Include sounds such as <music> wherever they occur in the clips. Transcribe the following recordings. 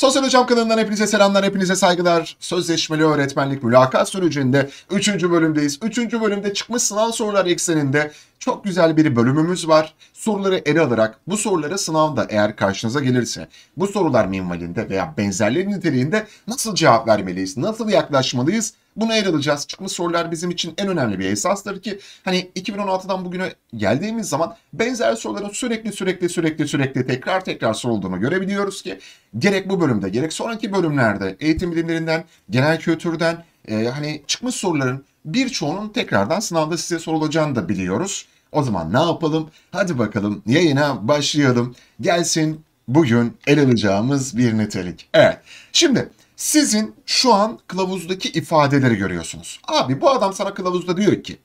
Sosyal Hocam kanalından hepinize selamlar, hepinize saygılar. Sözleşmeli öğretmenlik mülakat sürecinde 3. bölümdeyiz. 3. bölümde çıkmış sınav sorular ekseninde çok güzel bir bölümümüz var. Soruları ele alarak bu soruları sınavda eğer karşınıza gelirse bu sorular minvalinde veya benzerleri niteliğinde nasıl cevap vermeliyiz, nasıl yaklaşmalıyız Buna yer alacağız. Çıkmış sorular bizim için en önemli bir esastır ki hani 2016'dan bugüne geldiğimiz zaman benzer soruların sürekli sürekli sürekli sürekli tekrar tekrar sorulduğunu görebiliyoruz ki gerek bu bölümde gerek sonraki bölümlerde eğitim bilimlerinden, genel kültürden e, hani çıkmış soruların birçoğunun tekrardan sınavda size sorulacağını da biliyoruz. O zaman ne yapalım? Hadi bakalım yayına başlayalım. Gelsin bugün el alacağımız bir nitelik. Evet. Şimdi sizin şu an kılavuzdaki ifadeleri görüyorsunuz. Abi bu adam sana kılavuzda diyor ki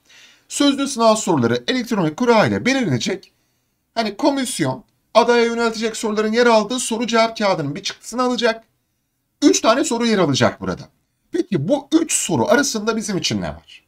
sözlü sınav soruları elektronik kura ile belirlenecek. Hani komisyon adaya yöneltecek soruların yer aldığı soru cevap kağıdının bir çıktısını alacak. Üç tane soru yer alacak burada. Peki bu üç soru arasında bizim için ne var?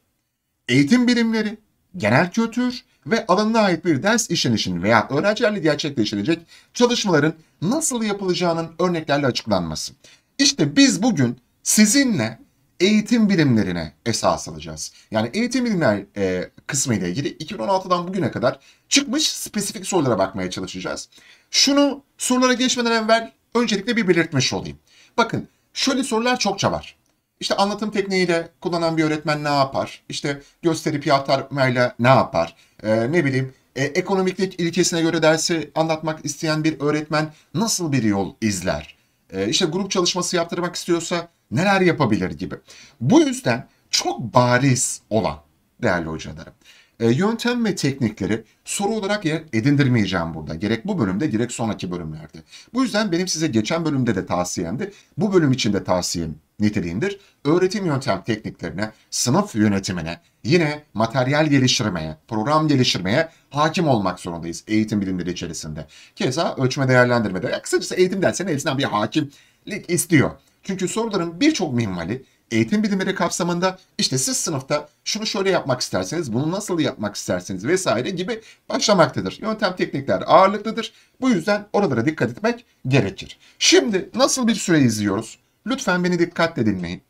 Eğitim bilimleri, genel kültür ve alanına ait bir ders işlenişin veya öğrencilerle gerçekleştirecek çalışmaların nasıl yapılacağının örneklerle açıklanması. İşte biz bugün sizinle eğitim bilimlerine esas alacağız. Yani eğitim bilimler e, kısmı ile ilgili 2016'dan bugüne kadar çıkmış spesifik sorulara bakmaya çalışacağız. Şunu sorulara geçmeden evvel öncelikle bir belirtmiş olayım. Bakın şöyle sorular çokça var. İşte anlatım tekniğiyle kullanan bir öğretmen ne yapar? İşte gösteri piyatarmayla ne yapar? E, ne bileyim e, ekonomiklik ilkesine göre dersi anlatmak isteyen bir öğretmen nasıl bir yol izler? e, işte grup çalışması yaptırmak istiyorsa neler yapabilir gibi. Bu yüzden çok bariz olan değerli hocalarım. E, yöntem ve teknikleri soru olarak yer edindirmeyeceğim burada. Gerek bu bölümde gerek sonraki bölümlerde. Bu yüzden benim size geçen bölümde de tavsiyemdi. Bu bölüm için de tavsiyem niteliğindir. Öğretim yöntem tekniklerine, sınıf yönetimine, yine materyal geliştirmeye, program geliştirmeye hakim olmak zorundayız eğitim bilimleri içerisinde. Keza ölçme değerlendirmede, ya kısacası eğitim derslerinin hepsinden bir hakimlik istiyor. Çünkü soruların birçok minvali eğitim bilimleri kapsamında işte siz sınıfta şunu şöyle yapmak isterseniz, bunu nasıl yapmak isterseniz vesaire gibi başlamaktadır. Yöntem teknikler ağırlıklıdır. Bu yüzden oralara dikkat etmek gerekir. Şimdi nasıl bir süre izliyoruz? Lütfen beni dikkatle dinleyin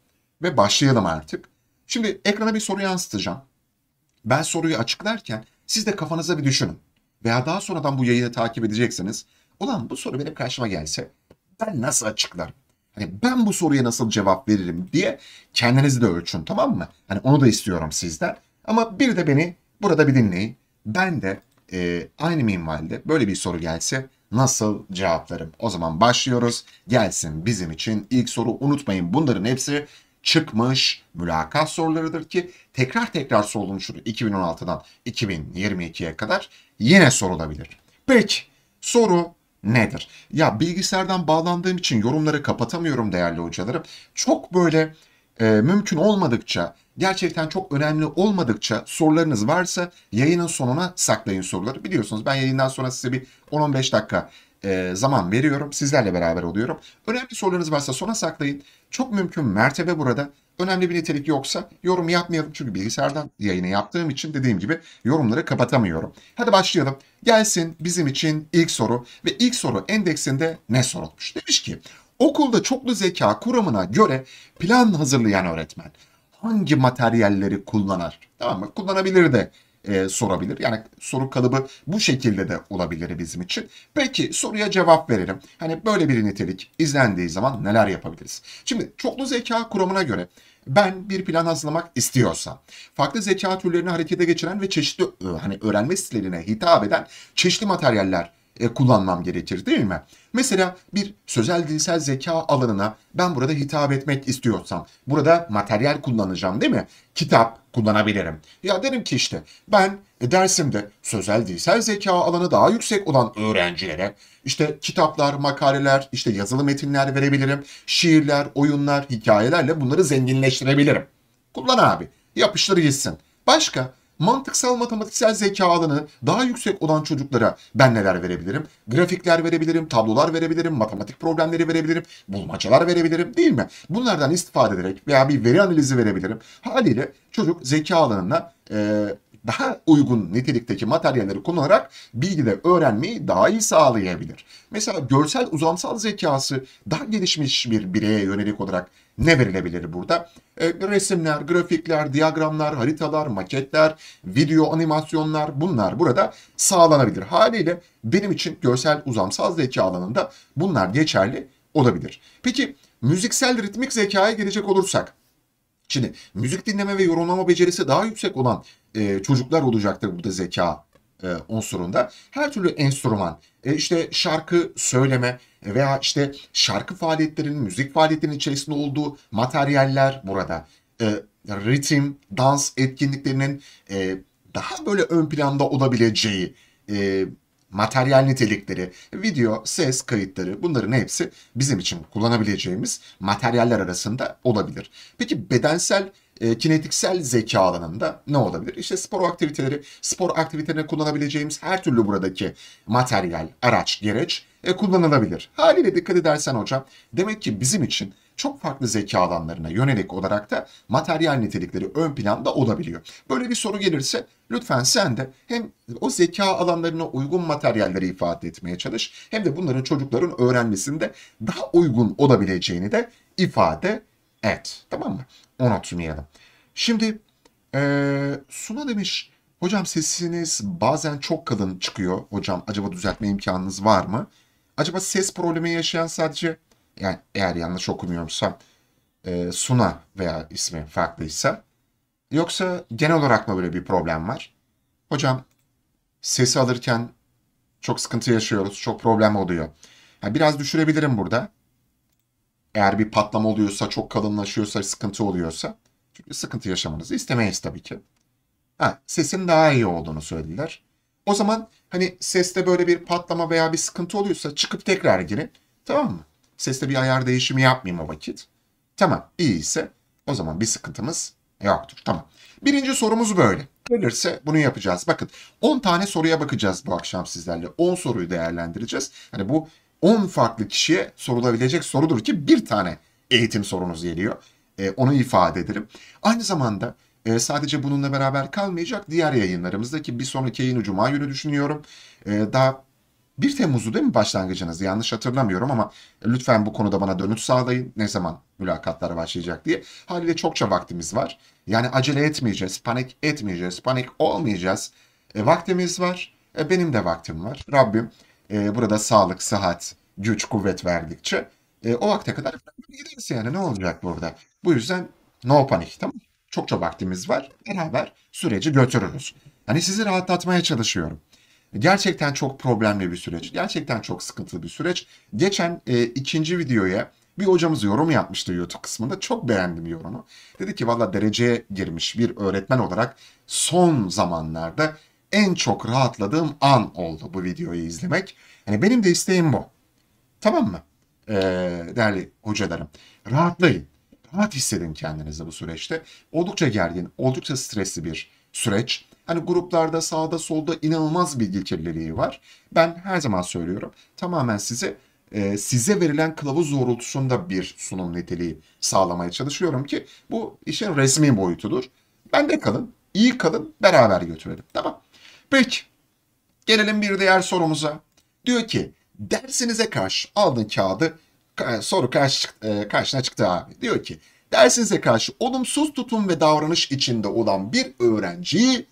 ve başlayalım artık. Şimdi ekrana bir soru yansıtacağım. Ben soruyu açıklarken siz de kafanıza bir düşünün. Veya daha sonradan bu yayını takip edeceksiniz. Ulan bu soru benim karşıma gelse ben nasıl açıklarım? Hani ben bu soruya nasıl cevap veririm diye kendinizi de ölçün tamam mı? Hani onu da istiyorum sizden. Ama bir de beni burada bir dinleyin. Ben de e, aynı minvalde böyle bir soru gelse nasıl cevaplarım? O zaman başlıyoruz. Gelsin bizim için ilk soru. Unutmayın bunların hepsi çıkmış mülakat sorularıdır ki tekrar tekrar sorulmuştur 2016'dan 2022'ye kadar yine sorulabilir. Peki soru nedir? Ya bilgisayardan bağlandığım için yorumları kapatamıyorum değerli hocalarım. Çok böyle e, mümkün olmadıkça gerçekten çok önemli olmadıkça sorularınız varsa yayının sonuna saklayın soruları. Biliyorsunuz ben yayından sonra size bir 10-15 dakika e, zaman veriyorum. Sizlerle beraber oluyorum. Önemli sorularınız varsa sona saklayın. Çok mümkün mertebe burada. Önemli bir nitelik yoksa yorum yapmayalım. Çünkü bilgisayardan yayını yaptığım için dediğim gibi yorumları kapatamıyorum. Hadi başlayalım. Gelsin bizim için ilk soru ve ilk soru endeksinde ne sorulmuş? Demiş ki Okulda çoklu zeka kuramına göre plan hazırlayan öğretmen hangi materyalleri kullanır? Tamam mı? Kullanabilir de e, sorabilir. Yani soru kalıbı bu şekilde de olabilir bizim için. Peki soruya cevap verelim. Hani böyle bir nitelik izlendiği zaman neler yapabiliriz? Şimdi çoklu zeka kuramına göre ben bir plan hazırlamak istiyorsam, farklı zeka türlerini harekete geçiren ve çeşitli e, hani öğrenme stillerine hitap eden çeşitli materyaller e, kullanmam gerekir değil mi? Mesela bir sözel dilsel zeka alanına ben burada hitap etmek istiyorsam burada materyal kullanacağım değil mi? Kitap kullanabilirim. Ya derim ki işte ben e, dersimde sözel dilsel zeka alanı daha yüksek olan öğrencilere işte kitaplar, makaleler, işte yazılı metinler verebilirim. Şiirler, oyunlar, hikayelerle bunları zenginleştirebilirim. Kullan abi. Yapıştır gitsin. Başka mantıksal matematiksel zeka alanı daha yüksek olan çocuklara ben neler verebilirim? Grafikler verebilirim, tablolar verebilirim, matematik problemleri verebilirim, bulmacalar verebilirim değil mi? Bunlardan istifade ederek veya bir veri analizi verebilirim. Haliyle çocuk zeka alanına e, daha uygun nitelikteki materyalleri kullanarak bilgiler öğrenmeyi daha iyi sağlayabilir. Mesela görsel uzamsal zekası daha gelişmiş bir bireye yönelik olarak ne verilebilir burada? E, resimler, grafikler, diyagramlar, haritalar, maketler, video animasyonlar bunlar burada sağlanabilir. Haliyle benim için görsel uzamsal zeka alanında bunlar geçerli olabilir. Peki müziksel ritmik zekaya gelecek olursak Şimdi müzik dinleme ve yorumlama becerisi daha yüksek olan e, çocuklar olacaktır burada zeka e, unsurunda. Her türlü enstrüman, e, işte şarkı söyleme veya işte şarkı faaliyetlerinin, müzik faaliyetlerinin içerisinde olduğu materyaller burada. E, ritim, dans etkinliklerinin e, daha böyle ön planda olabileceği e, materyal nitelikleri, video, ses kayıtları bunların hepsi bizim için kullanabileceğimiz materyaller arasında olabilir. Peki bedensel e, kinetiksel zeka alanında ne olabilir? İşte spor aktiviteleri, spor aktivitelerine kullanabileceğimiz her türlü buradaki materyal, araç, gereç e, kullanılabilir. Haliyle dikkat edersen hocam, demek ki bizim için çok farklı zeka alanlarına yönelik olarak da materyal nitelikleri ön planda olabiliyor. Böyle bir soru gelirse lütfen sen de hem o zeka alanlarına uygun materyalleri ifade etmeye çalış hem de bunların çocukların öğrenmesinde daha uygun olabileceğini de ifade et. Tamam mı? Onu tutmayalım. Şimdi e, Suna demiş hocam sesiniz bazen çok kalın çıkıyor. Hocam acaba düzeltme imkanınız var mı? Acaba ses problemi yaşayan sadece yani eğer yanlış okumuyorsam e, Suna veya ismi farklıysa yoksa genel olarak mı böyle bir problem var? Hocam sesi alırken çok sıkıntı yaşıyoruz, çok problem oluyor. Yani biraz düşürebilirim burada. Eğer bir patlama oluyorsa, çok kalınlaşıyorsa, sıkıntı oluyorsa. Çünkü sıkıntı yaşamanızı istemeyiz tabii ki. Ha, sesin daha iyi olduğunu söylediler. O zaman hani seste böyle bir patlama veya bir sıkıntı oluyorsa çıkıp tekrar girin. Tamam mı? Seste bir ayar değişimi yapmayayım o vakit. Tamam iyi ise o zaman bir sıkıntımız yoktur. Tamam. Birinci sorumuz böyle. Gelirse bunu yapacağız. Bakın 10 tane soruya bakacağız bu akşam sizlerle. 10 soruyu değerlendireceğiz. Hani bu 10 farklı kişiye sorulabilecek sorudur ki bir tane eğitim sorunuz geliyor. E, onu ifade ederim Aynı zamanda e, sadece bununla beraber kalmayacak diğer yayınlarımızdaki bir sonraki yayını Cuma günü düşünüyorum. E, daha 1 Temmuz'u değil mi başlangıcınız? Yanlış hatırlamıyorum ama lütfen bu konuda bana dönüt sağlayın. Ne zaman mülakatlara başlayacak diye. Haliyle çokça vaktimiz var. Yani acele etmeyeceğiz, panik etmeyeceğiz, panik olmayacağız. E, vaktimiz var. E, benim de vaktim var. Rabbim e, burada sağlık, sıhhat, güç, kuvvet verdikçe e, o vakte kadar gideriz yani ne olacak burada? Bu yüzden no panik tamam Çok çok vaktimiz var. Beraber süreci götürürüz. Hani sizi rahatlatmaya çalışıyorum. Gerçekten çok problemli bir süreç. Gerçekten çok sıkıntılı bir süreç. Geçen e, ikinci videoya bir hocamız yorum yapmıştı YouTube kısmında. Çok beğendim yorumu. Dedi ki valla dereceye girmiş bir öğretmen olarak son zamanlarda en çok rahatladığım an oldu bu videoyu izlemek. Yani benim de isteğim bu. Tamam mı? Ee, değerli hocalarım. Rahatlayın. Rahat hissedin kendinizi bu süreçte. Oldukça gergin, oldukça stresli bir süreç. Hani gruplarda sağda solda inanılmaz bilgi kirliliği var. Ben her zaman söylüyorum. Tamamen size e, size verilen kılavuz doğrultusunda bir sunum niteliği sağlamaya çalışıyorum ki bu işin resmi boyutudur. Ben de kalın, iyi kalın, beraber götürelim. Tamam. Peki. Gelelim bir diğer sorumuza. Diyor ki dersinize karşı aldın kağıdı soru karşı, e, karşına çıktı abi. Diyor ki dersinize karşı olumsuz tutum ve davranış içinde olan bir öğrenciyi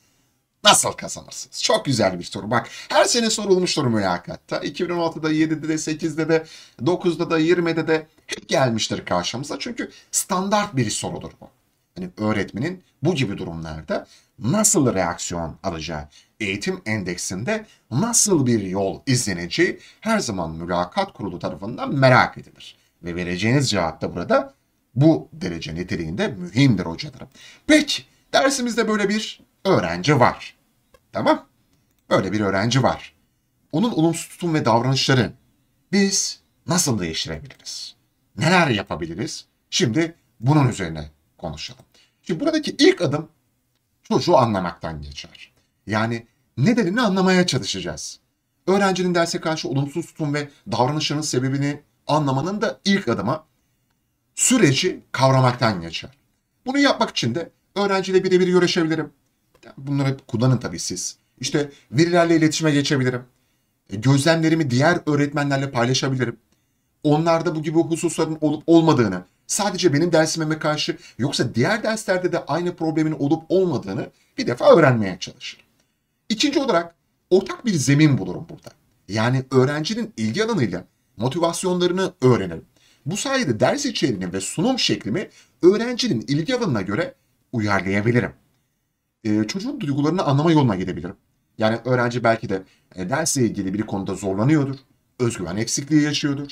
nasıl kazanırsınız? Çok güzel bir soru. Bak her sene sorulmuştur mülakatta. 2016'da, 7'de de, 8'de de, 9'da da, 20'de de hep gelmiştir karşımıza. Çünkü standart bir sorudur bu yani öğretmenin bu gibi durumlarda nasıl reaksiyon alacağı, eğitim endeksinde nasıl bir yol izleneceği her zaman mülakat kurulu tarafından merak edilir. Ve vereceğiniz cevap da burada bu derece niteliğinde mühimdir hocalarım. Peki dersimizde böyle bir öğrenci var. Tamam. Böyle bir öğrenci var. Onun olumsuz tutum ve davranışları biz nasıl değiştirebiliriz? Neler yapabiliriz? Şimdi bunun üzerine konuşalım. Şimdi buradaki ilk adım çocuğu anlamaktan geçer. Yani nedenini anlamaya çalışacağız. Öğrencinin derse karşı olumsuz tutum ve davranışının sebebini anlamanın da ilk adımı süreci kavramaktan geçer. Bunu yapmak için de öğrenciyle birebir görüşebilirim. Bunları kullanın tabii siz. İşte verilerle iletişime geçebilirim. E, gözlemlerimi diğer öğretmenlerle paylaşabilirim. Onlarda bu gibi hususların olup olmadığını Sadece benim dersime karşı yoksa diğer derslerde de aynı problemin olup olmadığını bir defa öğrenmeye çalışırım. İkinci olarak ortak bir zemin bulurum burada. Yani öğrencinin ilgi alanıyla motivasyonlarını öğrenirim. Bu sayede ders içeriğini ve sunum şeklimi öğrencinin ilgi alanına göre uyarlayabilirim. Ee, çocuğun duygularını anlama yoluna gidebilirim. Yani öğrenci belki de e, dersle ilgili bir konuda zorlanıyordur, özgüven eksikliği yaşıyordur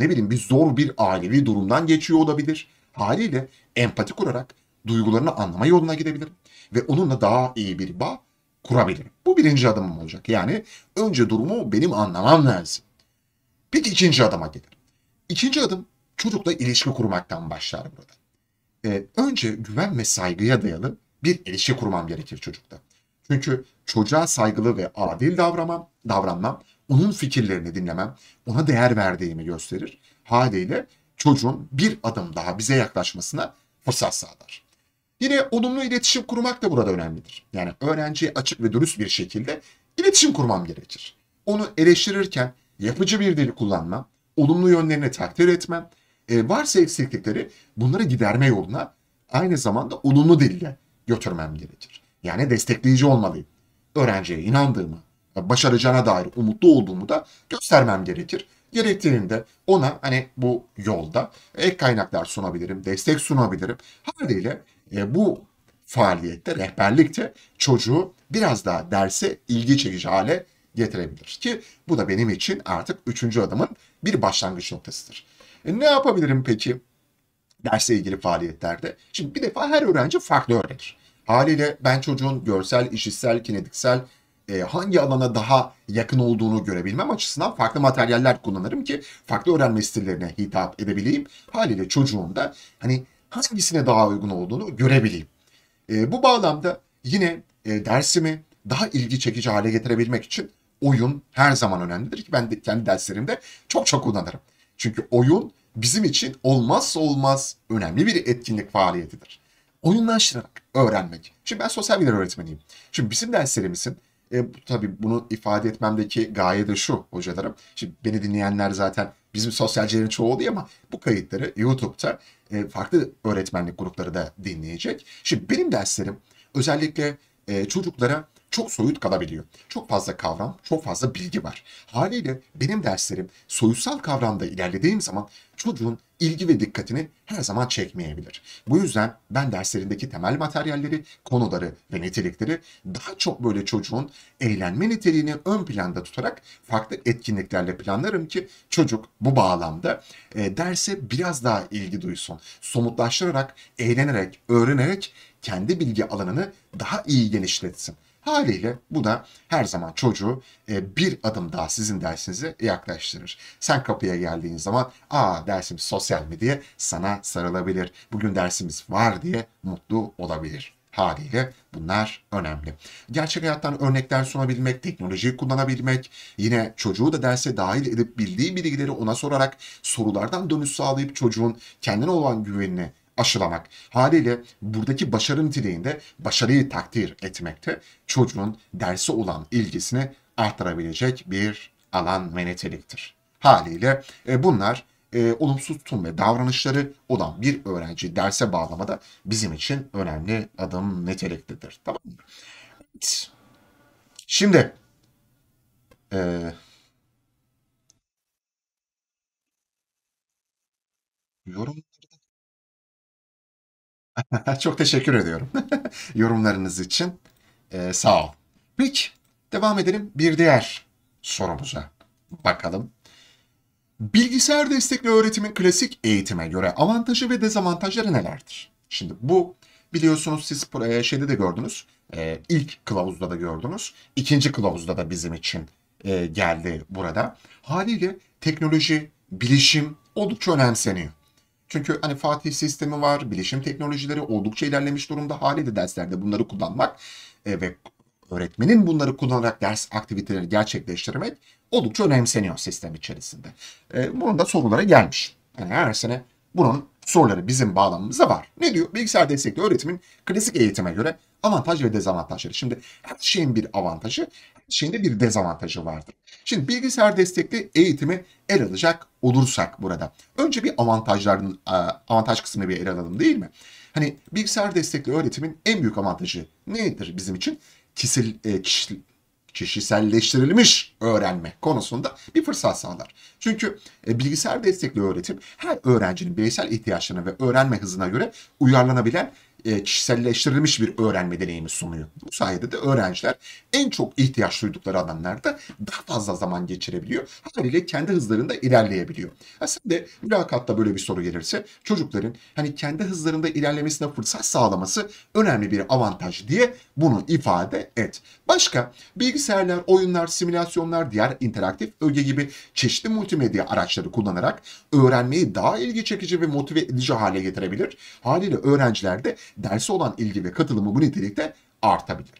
ne bileyim bir zor bir ailevi durumdan geçiyor olabilir. Haliyle empatik olarak duygularını anlama yoluna gidebilirim ve onunla daha iyi bir bağ kurabilirim. Bu birinci adımım olacak. Yani önce durumu benim anlamam lazım. Peki ikinci adıma gelelim. İkinci adım çocukla ilişki kurmaktan başlar burada. Ee, önce güven ve saygıya dayalı bir ilişki kurmam gerekir çocukta. Çünkü çocuğa saygılı ve adil davranmam, davranmam onun fikirlerini dinlemem, ona değer verdiğimi gösterir. Haliyle çocuğun bir adım daha bize yaklaşmasına fırsat sağlar. Yine olumlu iletişim kurmak da burada önemlidir. Yani öğrenciye açık ve dürüst bir şekilde iletişim kurmam gerekir. Onu eleştirirken yapıcı bir dil kullanmam, olumlu yönlerini takdir etmem, e, varsa eksiklikleri bunları giderme yoluna aynı zamanda olumlu dille götürmem gerekir. Yani destekleyici olmalıyım. Öğrenciye inandığımı, başaracağına dair umutlu olduğumu da göstermem gerekir. Gerektiğinde ona hani bu yolda e, ek kaynaklar sunabilirim, destek sunabilirim. Haliyle e, bu faaliyette, rehberlikte çocuğu biraz daha derse ilgi çekici hale getirebilir. Ki bu da benim için artık üçüncü adımın bir başlangıç noktasıdır. E, ne yapabilirim peki derse ilgili faaliyetlerde? Şimdi bir defa her öğrenci farklı öğrenir. Haliyle ben çocuğun görsel, işitsel, kinetiksel e, hangi alana daha yakın olduğunu görebilmem açısından farklı materyaller kullanırım ki farklı öğrenme stillerine hitap edebileyim. Haliyle çocuğum da hani hangisine daha uygun olduğunu görebileyim. E, bu bağlamda yine e, dersimi daha ilgi çekici hale getirebilmek için oyun her zaman önemlidir ki ben de kendi derslerimde çok çok kullanırım. Çünkü oyun bizim için olmazsa olmaz önemli bir etkinlik faaliyetidir. Oyunlaştırarak öğrenmek. Şimdi ben sosyal bilim öğretmeniyim. Şimdi bizim derslerimizin e, tabii bunu ifade etmemdeki gaye de şu hocalarım. Şimdi beni dinleyenler zaten bizim sosyalcilerin çoğu oluyor ama bu kayıtları YouTube'da e, farklı öğretmenlik grupları da dinleyecek. Şimdi benim derslerim özellikle e, çocuklara çok soyut kalabiliyor. Çok fazla kavram, çok fazla bilgi var. Haliyle benim derslerim soyutsal kavramda ilerlediğim zaman çocuğun ilgi ve dikkatini her zaman çekmeyebilir. Bu yüzden ben derslerindeki temel materyalleri, konuları ve nitelikleri daha çok böyle çocuğun eğlenme niteliğini ön planda tutarak farklı etkinliklerle planlarım ki çocuk bu bağlamda e, derse biraz daha ilgi duysun. Somutlaştırarak, eğlenerek, öğrenerek kendi bilgi alanını daha iyi genişletsin. Haliyle bu da her zaman çocuğu e, bir adım daha sizin dersinize yaklaştırır. Sen kapıya geldiğin zaman aa dersimiz sosyal mi diye sana sarılabilir. Bugün dersimiz var diye mutlu olabilir haliyle bunlar önemli. Gerçek hayattan örnekler sunabilmek, teknolojiyi kullanabilmek, yine çocuğu da derse dahil edip bildiği bilgileri ona sorarak sorulardan dönüş sağlayıp çocuğun kendine olan güvenini aşılamak. Haliyle buradaki başarı niteliğinde başarıyı takdir etmekte çocuğun derse olan ilgisini artırabilecek bir alan ve niteliktir. Haliyle e, bunlar e, olumsuz tutum ve davranışları olan bir öğrenci derse bağlamada bizim için önemli adım niteliklidir. Tamam mı? Evet. Şimdi e, yorum <laughs> Çok teşekkür ediyorum <laughs> yorumlarınız için. Ee, sağ ol. Peki devam edelim bir diğer sorumuza bakalım. Bilgisayar destekli öğretimin klasik eğitime göre avantajı ve dezavantajları nelerdir? Şimdi bu biliyorsunuz siz e, şeyde de gördünüz. E, ilk kılavuzda da gördünüz. ikinci kılavuzda da bizim için e, geldi burada. Haliyle teknoloji, bilişim oldukça önemseniyor. Çünkü hani Fatih sistemi var, bilişim teknolojileri oldukça ilerlemiş durumda. Haliyle derslerde bunları kullanmak e, ve öğretmenin bunları kullanarak ders aktiviteleri gerçekleştirmek oldukça önemseniyor sistem içerisinde. E, bunun da sorulara gelmiş. Yani her sene bunun soruları bizim bağlamımızda var. Ne diyor? Bilgisayar destekli öğretimin klasik eğitime göre avantaj ve dezavantajları. Şimdi her şeyin bir avantajı, Şimdi bir dezavantajı vardır. Şimdi bilgisayar destekli eğitimi el alacak olursak burada. Önce bir avantajların avantaj kısmını bir ele alalım değil mi? Hani bilgisayar destekli öğretimin en büyük avantajı nedir bizim için? Kişisel, e, kişiselleştirilmiş öğrenme konusunda bir fırsat sağlar. Çünkü e, bilgisayar destekli öğretim her öğrencinin bireysel ihtiyaçlarına ve öğrenme hızına göre uyarlanabilen e, kişiselleştirilmiş bir öğrenme deneyimi sunuyor. Bu sayede de öğrenciler en çok ihtiyaç duydukları alanlarda daha fazla zaman geçirebiliyor. Haliyle kendi hızlarında ilerleyebiliyor. Aslında sen de mülakatta böyle bir soru gelirse çocukların hani kendi hızlarında ilerlemesine fırsat sağlaması önemli bir avantaj diye bunu ifade et. Başka bilgisayarlar, oyunlar, simülasyonlar, diğer interaktif öge gibi çeşitli multimedya araçları kullanarak öğrenmeyi daha ilgi çekici ve motive edici hale getirebilir. Haliyle öğrencilerde derse olan ilgi ve katılımı bu nitelikte artabilir.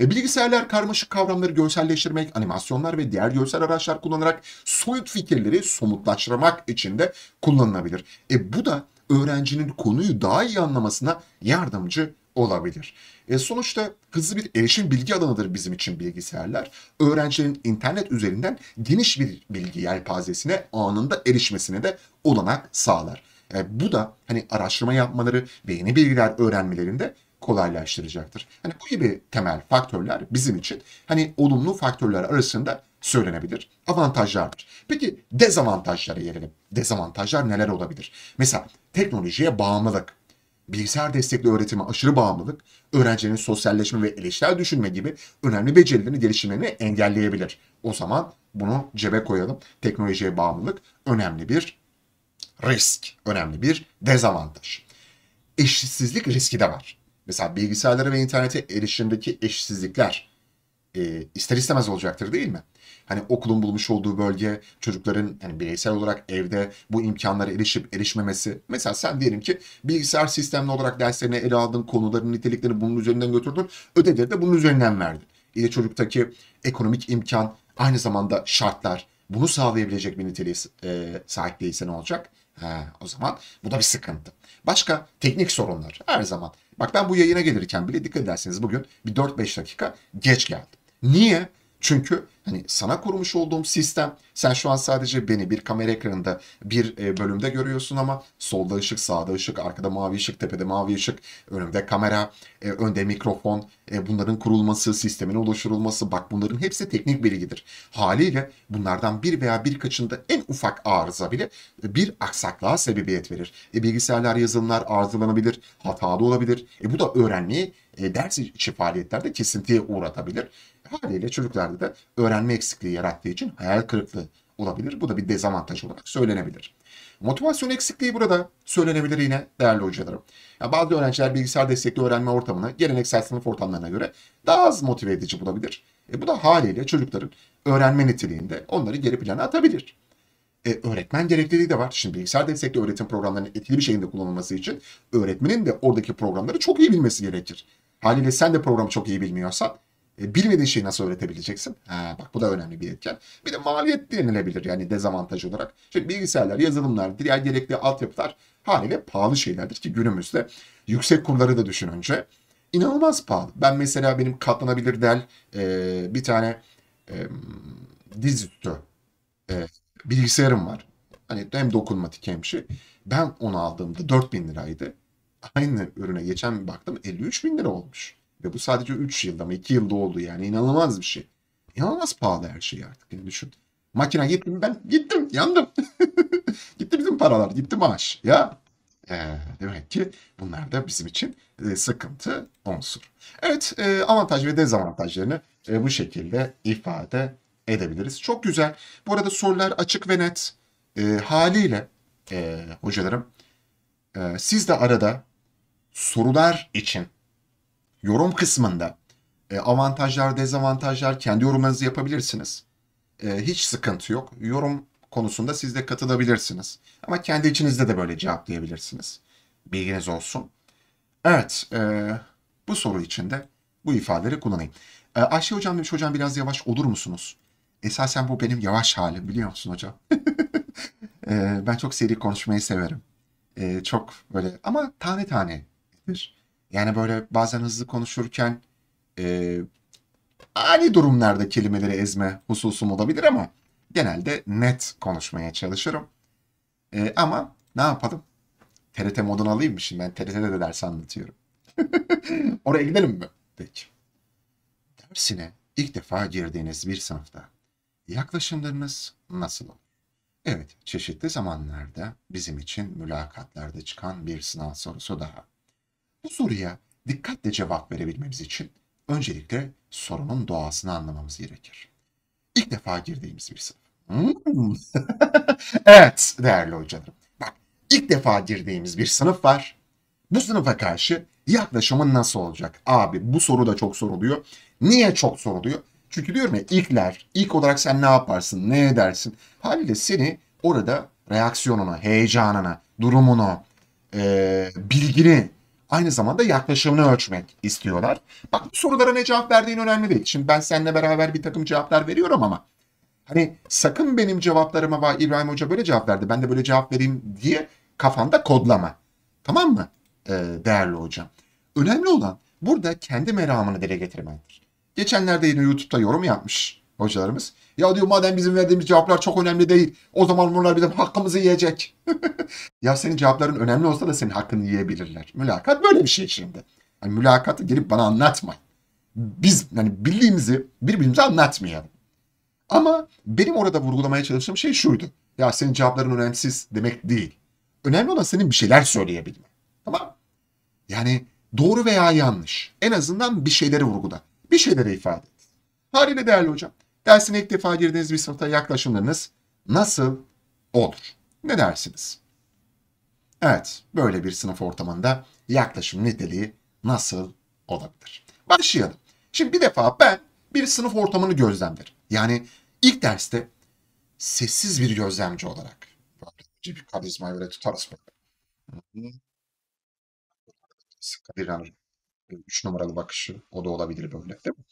E, bilgisayarlar karmaşık kavramları görselleştirmek, animasyonlar ve diğer görsel araçlar kullanarak soyut fikirleri somutlaştırmak için de kullanılabilir. E bu da öğrencinin konuyu daha iyi anlamasına yardımcı olabilir. E sonuçta hızlı bir erişim bilgi alanıdır bizim için bilgisayarlar. Öğrencilerin internet üzerinden geniş bir bilgi yelpazesine anında erişmesine de olanak sağlar. E, bu da hani araştırma yapmaları ve yeni bilgiler öğrenmelerinde kolaylaştıracaktır. Hani bu gibi temel faktörler bizim için hani olumlu faktörler arasında söylenebilir. Avantajlardır. Peki dezavantajlara gelelim. Dezavantajlar neler olabilir? Mesela teknolojiye bağımlılık, bilgisayar destekli öğretime aşırı bağımlılık, öğrencinin sosyalleşme ve eleştirel düşünme gibi önemli becerilerini geliştirmeni engelleyebilir. O zaman bunu cebe koyalım. Teknolojiye bağımlılık önemli bir risk önemli bir dezavantaj. Eşitsizlik riski de var. Mesela bilgisayarlara ve internete erişimdeki eşitsizlikler e, ister istemez olacaktır değil mi? Hani okulun bulmuş olduğu bölge, çocukların hani bireysel olarak evde bu imkanlara erişip erişmemesi. Mesela sen diyelim ki bilgisayar sistemli olarak derslerini ele aldın, konuların niteliklerini bunun üzerinden götürdün, ödevleri de bunun üzerinden verdin. E, çocuktaki ekonomik imkan, aynı zamanda şartlar bunu sağlayabilecek bir niteliğe e, sahip değilse ne olacak? Ha, o zaman bu da bir sıkıntı. Başka teknik sorunlar her zaman. Bak ben bu yayına gelirken bile dikkat ederseniz bugün bir 4-5 dakika geç geldim. Niye? Çünkü hani sana kurmuş olduğum sistem sen şu an sadece beni bir kamera ekranında bir e, bölümde görüyorsun ama solda ışık, sağda ışık, arkada mavi ışık, tepede mavi ışık, önümde kamera, e, önde mikrofon, e, bunların kurulması, sistemine ulaştırılması bak bunların hepsi teknik bilgidir. Haliyle bunlardan bir veya birkaçında en ufak arıza bile bir aksaklığa sebebiyet verir. E, bilgisayarlar, yazılımlar arızalanabilir, hatalı olabilir. E, bu da öğrenmeyi e, ders içi faaliyetlerde kesintiye uğratabilir. Haliyle çocuklarda da öğrenme eksikliği yarattığı için hayal kırıklığı olabilir. Bu da bir dezavantaj olarak söylenebilir. Motivasyon eksikliği burada söylenebilir yine değerli hocalarım. Yani bazı öğrenciler bilgisayar destekli öğrenme ortamına geleneksel sınıf ortamlarına göre daha az motive edici bulabilir. E, bu da haliyle çocukların öğrenme niteliğinde onları geri plana atabilir. E, öğretmen gerekliliği de var. Şimdi bilgisayar destekli öğretim programlarının etkili bir şekilde kullanılması için öğretmenin de oradaki programları çok iyi bilmesi gerekir. Haliyle sen de programı çok iyi bilmiyorsan e, bilmediğin şeyi nasıl öğretebileceksin? Ha, bak bu da önemli bir etken. Bir de maliyet denilebilir yani dezavantaj olarak. Şimdi bilgisayarlar, yazılımlar, diğer gerekli altyapılar haliyle pahalı şeylerdir ki günümüzde yüksek kurları da düşününce inanılmaz pahalı. Ben mesela benim katlanabilirden e, bir tane e, dizüstü e, bilgisayarım var. Hani hem dokunmatik hem şey. Ben onu aldığımda 4000 liraydı. Aynı ürüne geçen bir baktım 53 bin lira olmuş. Ve bu sadece 3 yılda mı 2 yılda oldu yani inanılmaz bir şey. İnanılmaz pahalı her şey artık yani düşün. Makine gitti ben gittim yandım. <laughs> gitti bizim paralar gitti maaş ya. E, demek ki bunlar da bizim için e, sıkıntı unsur. Evet e, avantaj ve dezavantajlarını e, bu şekilde ifade edebiliriz. Çok güzel. Bu arada sorular açık ve net e, haliyle e, hocalarım e, siz de arada sorular için yorum kısmında e, avantajlar, dezavantajlar kendi yorumlarınızı yapabilirsiniz. E, hiç sıkıntı yok. Yorum konusunda siz de katılabilirsiniz. Ama kendi içinizde de böyle cevaplayabilirsiniz. Bilginiz olsun. Evet, e, bu soru için de bu ifadeleri kullanayım. E, Ayşe hocam demiş hocam biraz yavaş olur musunuz? Esasen bu benim yavaş halim biliyor musun hocam? <laughs> e, ben çok seri konuşmayı severim. E, çok böyle ama tane tanedir. Yani böyle bazen hızlı konuşurken e, ani durumlarda kelimeleri ezme hususum olabilir ama genelde net konuşmaya çalışırım. E, ama ne yapalım? TRT modunu alayım mı şimdi? Ben TRT'de de ders anlatıyorum. <laughs> Oraya gidelim mi? Peki. Dersine ilk defa girdiğiniz bir sınıfta yaklaşımlarınız nasıl olur? Evet, çeşitli zamanlarda bizim için mülakatlarda çıkan bir sınav sorusu daha. Bu soruya dikkatle cevap verebilmemiz için öncelikle sorunun doğasını anlamamız gerekir. İlk defa girdiğimiz bir sınıf. Hmm. <laughs> evet değerli hocalarım. Bak ilk defa girdiğimiz bir sınıf var. Bu sınıfa karşı yaklaşımın nasıl olacak? Abi bu soru da çok soruluyor. Niye çok soruluyor? Çünkü diyorum ya ilkler, ilk olarak sen ne yaparsın, ne edersin? Haliyle seni orada reaksiyonuna, heyecanına, durumunu, e, bilgini aynı zamanda yaklaşımını ölçmek istiyorlar. Bak bu sorulara ne cevap verdiğin önemli değil. Şimdi ben seninle beraber bir takım cevaplar veriyorum ama hani sakın benim cevaplarıma var İbrahim Hoca böyle cevap verdi ben de böyle cevap vereyim diye kafanda kodlama. Tamam mı ee, değerli hocam? Önemli olan burada kendi meramını dile getirmendir. Geçenlerde yine YouTube'da yorum yapmış hocalarımız. Ya diyor madem bizim verdiğimiz cevaplar çok önemli değil o zaman bunlar bizim hakkımızı yiyecek. <laughs> ya senin cevapların önemli olsa da senin hakkını yiyebilirler. Mülakat böyle bir şey şimdi. Yani mülakatı gelip bana anlatmayın. Biz yani bildiğimizi birbirimize anlatmayalım. Ama benim orada vurgulamaya çalıştığım şey şuydu. Ya senin cevapların önemsiz demek değil. Önemli olan senin bir şeyler söyleyebilmen. Tamam Yani doğru veya yanlış. En azından bir şeyleri vurgula. Bir şeyleri ifade et. Haliyle değerli hocam. Dersine ilk defa girdiğiniz bir sınıfta yaklaşımlarınız nasıl olur? Ne dersiniz? Evet, böyle bir sınıf ortamında yaklaşım niteliği nasıl olabilir? Başlayalım. Şimdi bir defa ben bir sınıf ortamını gözlemlerim. Yani ilk derste sessiz bir gözlemci olarak. Böyle bir karizmayı böyle tutarız böyle. Kadir Hanım. Üç numaralı bakışı o da olabilir böyle değil mi?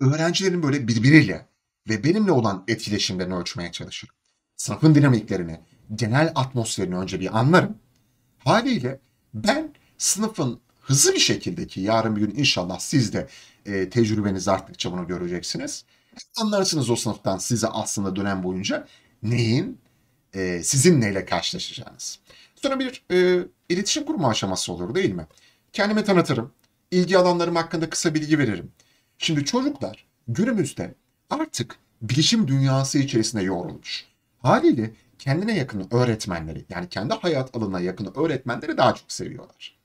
öğrencilerin böyle birbiriyle ve benimle olan etkileşimlerini ölçmeye çalışırım. Sınıfın dinamiklerini, genel atmosferini önce bir anlarım. Haliyle ben sınıfın hızlı bir şekilde ki yarın bir gün inşallah siz de e, tecrübeniz arttıkça bunu göreceksiniz. Anlarsınız o sınıftan size aslında dönem boyunca neyin e, sizin neyle karşılaşacağınız. Sonra bir e, iletişim kurma aşaması olur değil mi? Kendimi tanıtırım. ilgi alanlarım hakkında kısa bilgi veririm. Şimdi çocuklar günümüzde artık bilişim dünyası içerisinde yoğrulmuş. Haliyle kendine yakın öğretmenleri yani kendi hayat alanına yakın öğretmenleri daha çok seviyorlar.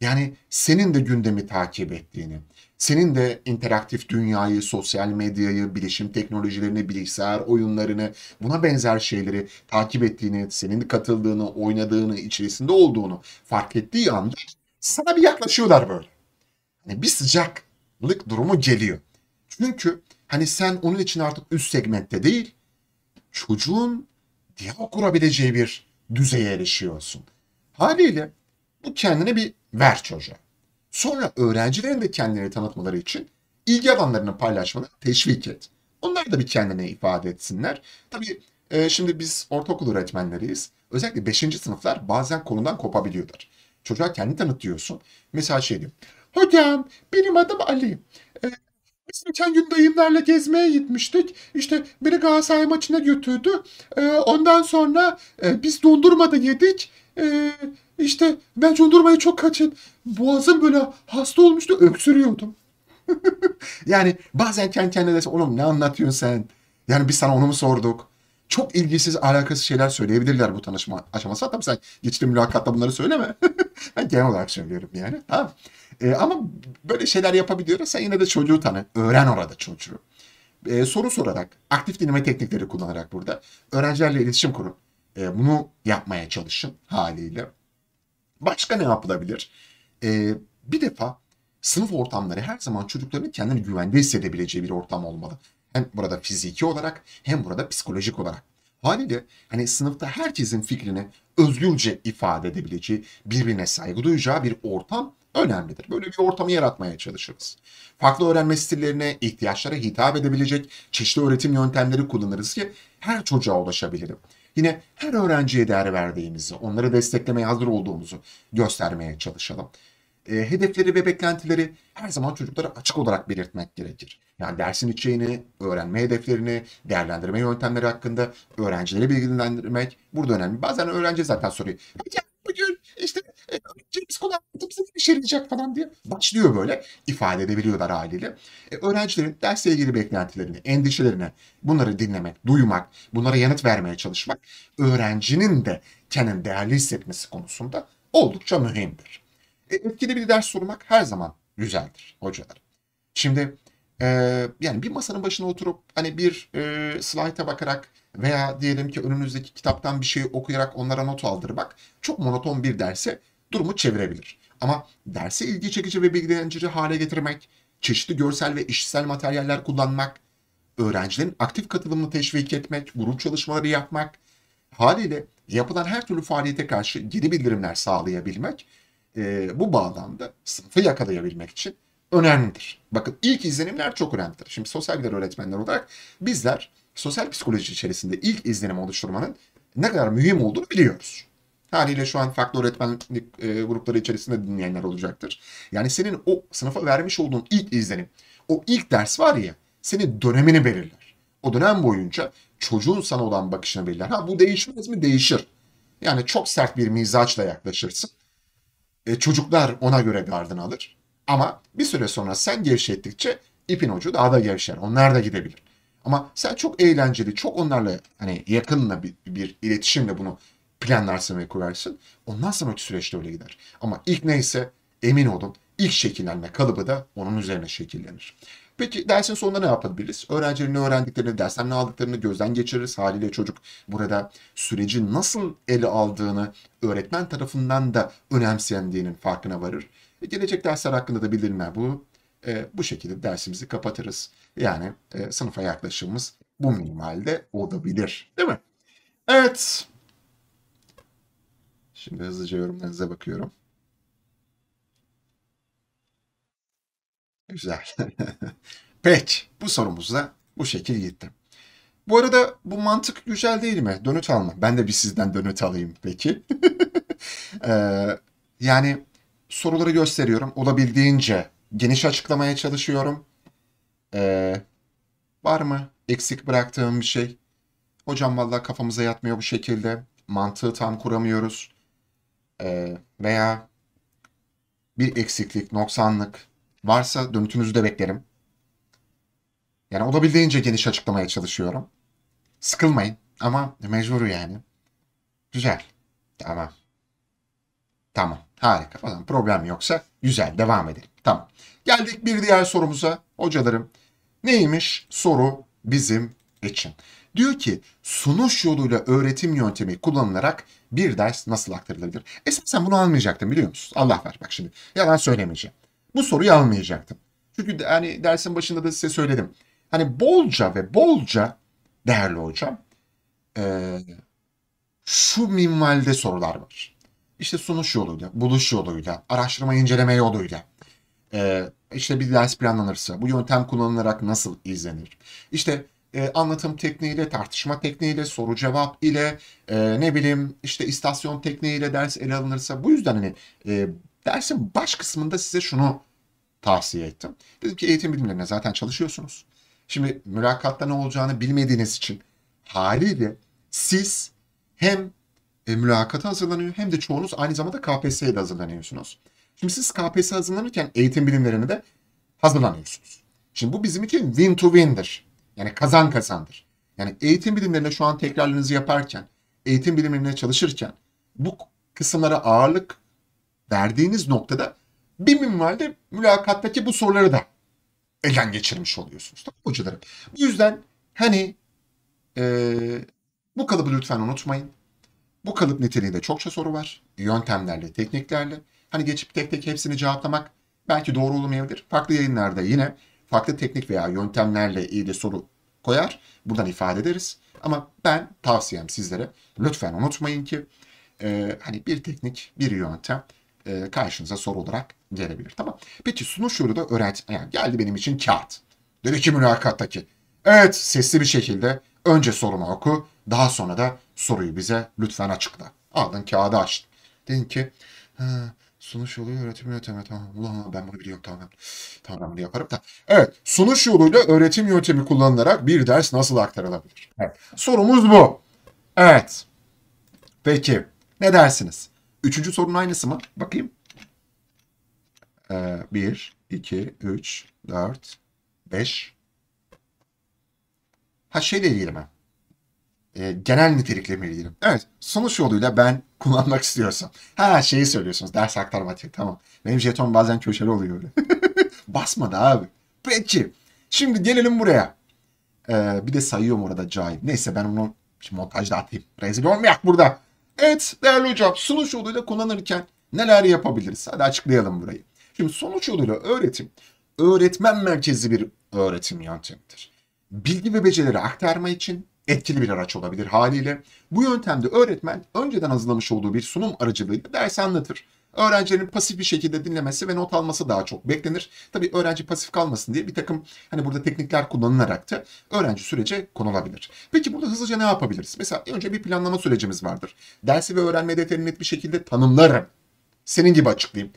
Yani senin de gündemi takip ettiğini, senin de interaktif dünyayı, sosyal medyayı, bilişim teknolojilerini, bilgisayar oyunlarını, buna benzer şeyleri takip ettiğini, senin katıldığını, oynadığını, içerisinde olduğunu fark ettiği anda sana bir yaklaşıyorlar böyle. Yani bir sıcak lık durumu geliyor. Çünkü hani sen onun için artık üst segmentte değil, çocuğun diyalog kurabileceği bir düzeye erişiyorsun. Haliyle bu kendine bir ver çocuğa. Sonra öğrencilerin de kendini tanıtmaları için ilgi alanlarını paylaşmaları teşvik et. Onlar da bir kendine ifade etsinler. Tabii e, şimdi biz ortaokul öğretmenleriyiz. Özellikle 5. sınıflar bazen konudan kopabiliyorlar. Çocuğa kendini tanıt diyorsun. Mesela şey diyor. Hocam benim adım Ali. Ee, biz geçen gün dayımlarla gezmeye gitmiştik. İşte beni Galatasaray maçına götürdü. Ee, ondan sonra e, biz dondurma da yedik. Ee, işte ben dondurmayı çok kaçın. Boğazım böyle hasta olmuştu öksürüyordum. <laughs> yani bazen kendi kendine dersin oğlum ne anlatıyorsun sen? Yani biz sana onu mu sorduk? Çok ilgisiz alakasız şeyler söyleyebilirler bu tanışma aşaması. Hatta sen geçtiğin mülakatta bunları söyleme. <laughs> ben genel olarak söylüyorum yani. Tamam. E, ama böyle şeyler yapabiliyoruz. Sen yine de çocuğu tanı. Öğren orada çocuğu. E, soru sorarak, aktif dinleme teknikleri kullanarak burada öğrencilerle iletişim kurun. E, bunu yapmaya çalışın haliyle. Başka ne yapılabilir? E, bir defa sınıf ortamları her zaman çocukların kendini güvende hissedebileceği bir ortam olmalı. Hem burada fiziki olarak hem burada psikolojik olarak. Haliyle hani sınıfta herkesin fikrini özgürce ifade edebileceği, birbirine saygı duyacağı bir ortam önemlidir. Böyle bir ortamı yaratmaya çalışırız. Farklı öğrenme stillerine, ihtiyaçlara hitap edebilecek çeşitli öğretim yöntemleri kullanırız ki her çocuğa ulaşabilirim. Yine her öğrenciye değer verdiğimizi, onları desteklemeye hazır olduğumuzu göstermeye çalışalım. E, hedefleri ve beklentileri her zaman çocuklara açık olarak belirtmek gerekir. Yani dersin içeriğini, öğrenme hedeflerini, değerlendirme yöntemleri hakkında öğrencileri bilgilendirmek burada önemli. Bazen öğrenci zaten soruyor bugün işte e, James Conant'ım seni işeleyecek falan diye başlıyor böyle ifade edebiliyorlar haliyle. E, öğrencilerin dersle ilgili beklentilerini, endişelerini bunları dinlemek, duymak, bunlara yanıt vermeye çalışmak öğrencinin de kendini değerli hissetmesi konusunda oldukça mühimdir. E, etkili bir ders sunmak her zaman güzeldir hocalar. Şimdi ee, yani bir masanın başına oturup hani bir e, slayta bakarak veya diyelim ki önünüzdeki kitaptan bir şey okuyarak onlara not aldırmak çok monoton bir derse durumu çevirebilir. Ama dersi ilgi çekici ve bilgilendirici hale getirmek, çeşitli görsel ve işitsel materyaller kullanmak, öğrencilerin aktif katılımını teşvik etmek, grup çalışmaları yapmak, haliyle yapılan her türlü faaliyete karşı geri bildirimler sağlayabilmek, e, bu bağlamda sınıfı yakalayabilmek için önemlidir. Bakın ilk izlenimler çok önemlidir. Şimdi sosyal bilimler öğretmenler olarak bizler sosyal psikoloji içerisinde ilk izlenim oluşturmanın ne kadar mühim olduğunu biliyoruz. Haliyle şu an farklı öğretmenlik e, grupları içerisinde dinleyenler olacaktır. Yani senin o sınıfa vermiş olduğun ilk izlenim, o ilk ders var ya, senin dönemini belirler. O dönem boyunca çocuğun sana olan bakışını belirler. Ha bu değişmez mi? Değişir. Yani çok sert bir mizaçla yaklaşırsın. E, çocuklar ona göre gardını alır. Ama bir süre sonra sen gevşettikçe ipin ucu daha da gevşer. Onlar da gidebilir. Ama sen çok eğlenceli, çok onlarla hani yakınla bir, bir iletişimle bunu planlarsın ve kurarsın. Ondan sonraki süreçte öyle gider. Ama ilk neyse emin olun ilk şekillenme kalıbı da onun üzerine şekillenir. Peki dersin sonunda ne yapabiliriz? Öğrencilerin ne öğrendiklerini, dersten ne aldıklarını gözden geçiririz. Haliyle çocuk burada süreci nasıl ele aldığını öğretmen tarafından da önemsendiğinin farkına varır. E, gelecek dersler hakkında da bildirimler bu. E, bu şekilde dersimizi kapatırız. Yani e, sınıfa yaklaşımımız bu minimalde olabilir. Değil mi? Evet. Şimdi hızlıca yorumlarınıza bakıyorum. Güzel. <laughs> Peki. Bu sorumuzda bu şekil gitti. Bu arada bu mantık güzel değil mi? Dönüt alma. Ben de bir sizden dönüt alayım peki. ee, <laughs> yani soruları gösteriyorum. Olabildiğince geniş açıklamaya çalışıyorum. Ee, var mı eksik bıraktığım bir şey? Hocam vallahi kafamıza yatmıyor bu şekilde. Mantığı tam kuramıyoruz. Ee, veya bir eksiklik, noksanlık varsa dönütünüzü de beklerim. Yani olabildiğince geniş açıklamaya çalışıyorum. Sıkılmayın ama mecbur yani. Güzel. Tamam. Tamam. Harika falan problem yoksa güzel devam edelim. Tamam. Geldik bir diğer sorumuza hocalarım. Neymiş soru bizim için? Diyor ki sunuş yoluyla öğretim yöntemi kullanılarak bir ders nasıl aktarılabilir? Esasen bunu almayacaktım biliyor musunuz? Allah ver bak şimdi yalan söylemeyeceğim. Bu soruyu almayacaktım. Çünkü hani dersin başında da size söyledim. Hani bolca ve bolca değerli hocam e, şu minvalde sorular var işte sunuş yoluyla, buluş yoluyla, araştırma inceleme yoluyla, ee, işte bir ders planlanırsa bu yöntem kullanılarak nasıl izlenir? İşte e, anlatım tekniğiyle, tartışma tekniğiyle, soru cevap ile, e, ne bileyim işte istasyon tekniğiyle ders ele alınırsa bu yüzden hani e, dersin baş kısmında size şunu tavsiye ettim. Dedim ki eğitim bilimlerine zaten çalışıyorsunuz. Şimdi mülakatta ne olacağını bilmediğiniz için haliyle siz hem e, mülakata hazırlanıyor hem de çoğunuz aynı zamanda KPSS'ye de hazırlanıyorsunuz. Şimdi siz KPSS hazırlanırken eğitim bilimlerini de hazırlanıyorsunuz. Şimdi bu bizim için win to win'dir. Yani kazan kazandır. Yani eğitim bilimlerine şu an tekrarlarınızı yaparken, eğitim bilimlerine çalışırken bu kısımlara ağırlık verdiğiniz noktada bir minvalde mülakattaki bu soruları da elden geçirmiş oluyorsunuz. Tamam hocalarım. Bu yüzden hani e, bu kalıbı lütfen unutmayın. Bu kalıp niteliğinde çokça soru var. Yöntemlerle, tekniklerle. Hani geçip tek tek hepsini cevaplamak belki doğru olmayabilir. Farklı yayınlarda yine farklı teknik veya yöntemlerle ilgili soru koyar. Buradan ifade ederiz. Ama ben tavsiyem sizlere lütfen unutmayın ki e, hani bir teknik, bir yöntem e, karşınıza soru olarak gelebilir. Tamam. Peki sunuş yolu da öğrenci yani geldi benim için kağıt. Dedi ki mülakattaki. Evet sesli bir şekilde önce sorumu oku daha sonra da soruyu bize lütfen açıkla. Aldın kağıdı açtın. Dedin ki sunuş yoluyla öğretim yöntemi tamam. Ulan ben bunu biliyorum tamam. Tamam ben bunu yaparım da. Evet sunuş yoluyla öğretim yöntemi kullanılarak bir ders nasıl aktarılabilir? Evet sorumuz bu. Evet. Peki ne dersiniz? Üçüncü sorunun aynısı mı? Bakayım. Ee, 1, 2, 3, 4, 5. Ha şeyle ilgili mi? e, genel niteliklemeli diyelim. Evet sonuç yoluyla ben <laughs> kullanmak istiyorsam. Ha şeyi söylüyorsunuz ders aktarma diye tamam. Benim jeton bazen köşeli oluyor öyle. <laughs> Basmadı abi. Peki şimdi gelelim buraya. Ee, bir de sayıyorum orada cahil. Neyse ben onu montajda atayım. Rezil olmayak burada. Evet değerli hocam sonuç yoluyla kullanırken neler yapabiliriz? Hadi açıklayalım burayı. Şimdi sonuç yoluyla öğretim öğretmen merkezli bir öğretim yöntemidir. Bilgi ve becerileri aktarma için etkili bir araç olabilir haliyle. Bu yöntemde öğretmen önceden hazırlamış olduğu bir sunum aracılığıyla dersi anlatır. Öğrencilerin pasif bir şekilde dinlemesi ve not alması daha çok beklenir. Tabii öğrenci pasif kalmasın diye bir takım hani burada teknikler kullanılarak da öğrenci sürece konulabilir. Peki burada hızlıca ne yapabiliriz? Mesela önce bir planlama sürecimiz vardır. Dersi ve öğrenme hedeflerini net bir şekilde tanımlarım. Senin gibi açıklayayım.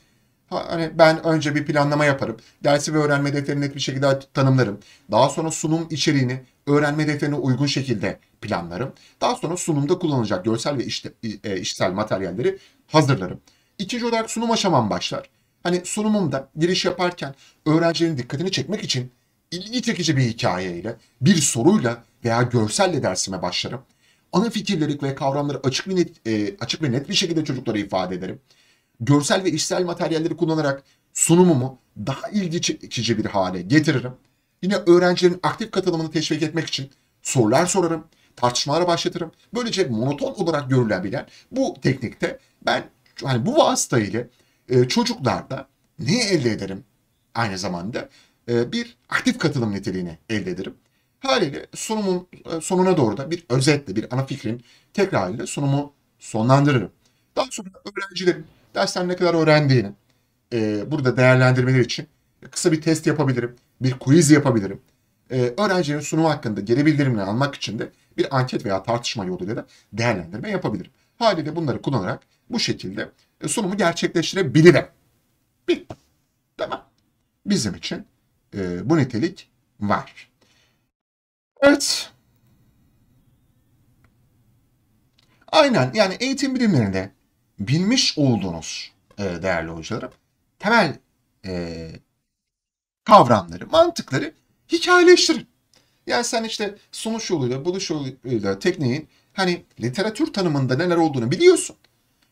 Hani ben önce bir planlama yaparım. Dersi ve öğrenme hedeflerini net bir şekilde tanımlarım. Daha sonra sunum içeriğini öğrenme hedeflerine uygun şekilde planlarım. Daha sonra sunumda kullanılacak görsel ve işte, e, işsel materyalleri hazırlarım. İkinci olarak sunum aşamam başlar. Hani sunumumda giriş yaparken öğrencilerin dikkatini çekmek için ilgi çekici bir hikayeyle, bir soruyla veya görselle dersime başlarım. Ana fikirleri ve kavramları açık ve, net, e, açık ve net bir şekilde çocuklara ifade ederim. Görsel ve işsel materyalleri kullanarak sunumumu daha ilgi çekici bir hale getiririm. Yine öğrencilerin aktif katılımını teşvik etmek için sorular sorarım, tartışmalara başlatırım. Böylece monoton olarak görülebilen bu teknikte ben hani bu vasıta ile e, çocuklarda ne elde ederim? Aynı zamanda e, bir aktif katılım niteliğini elde ederim. Haliyle sunumun e, sonuna doğru da bir özetle, bir ana fikrin ile sunumu sonlandırırım. Daha sonra öğrencilerin dersten ne kadar öğrendiğini e, burada değerlendirmeleri için kısa bir test yapabilirim bir quiz yapabilirim. Ee, öğrencinin sunumu hakkında geri bildirimini almak için de bir anket veya tartışma yoluyla da değerlendirme yapabilirim. Haliyle bunları kullanarak bu şekilde e, sunumu gerçekleştirebilirim. Bir. Tamam. Bizim için e, bu nitelik var. Evet. Aynen yani eğitim bilimlerinde bilmiş olduğunuz e, değerli hocalarım temel e, kavramları, mantıkları hikayeleştirin. Yani sen işte sonuç yoluyla, buluş yoluyla tekniğin hani literatür tanımında neler olduğunu biliyorsun.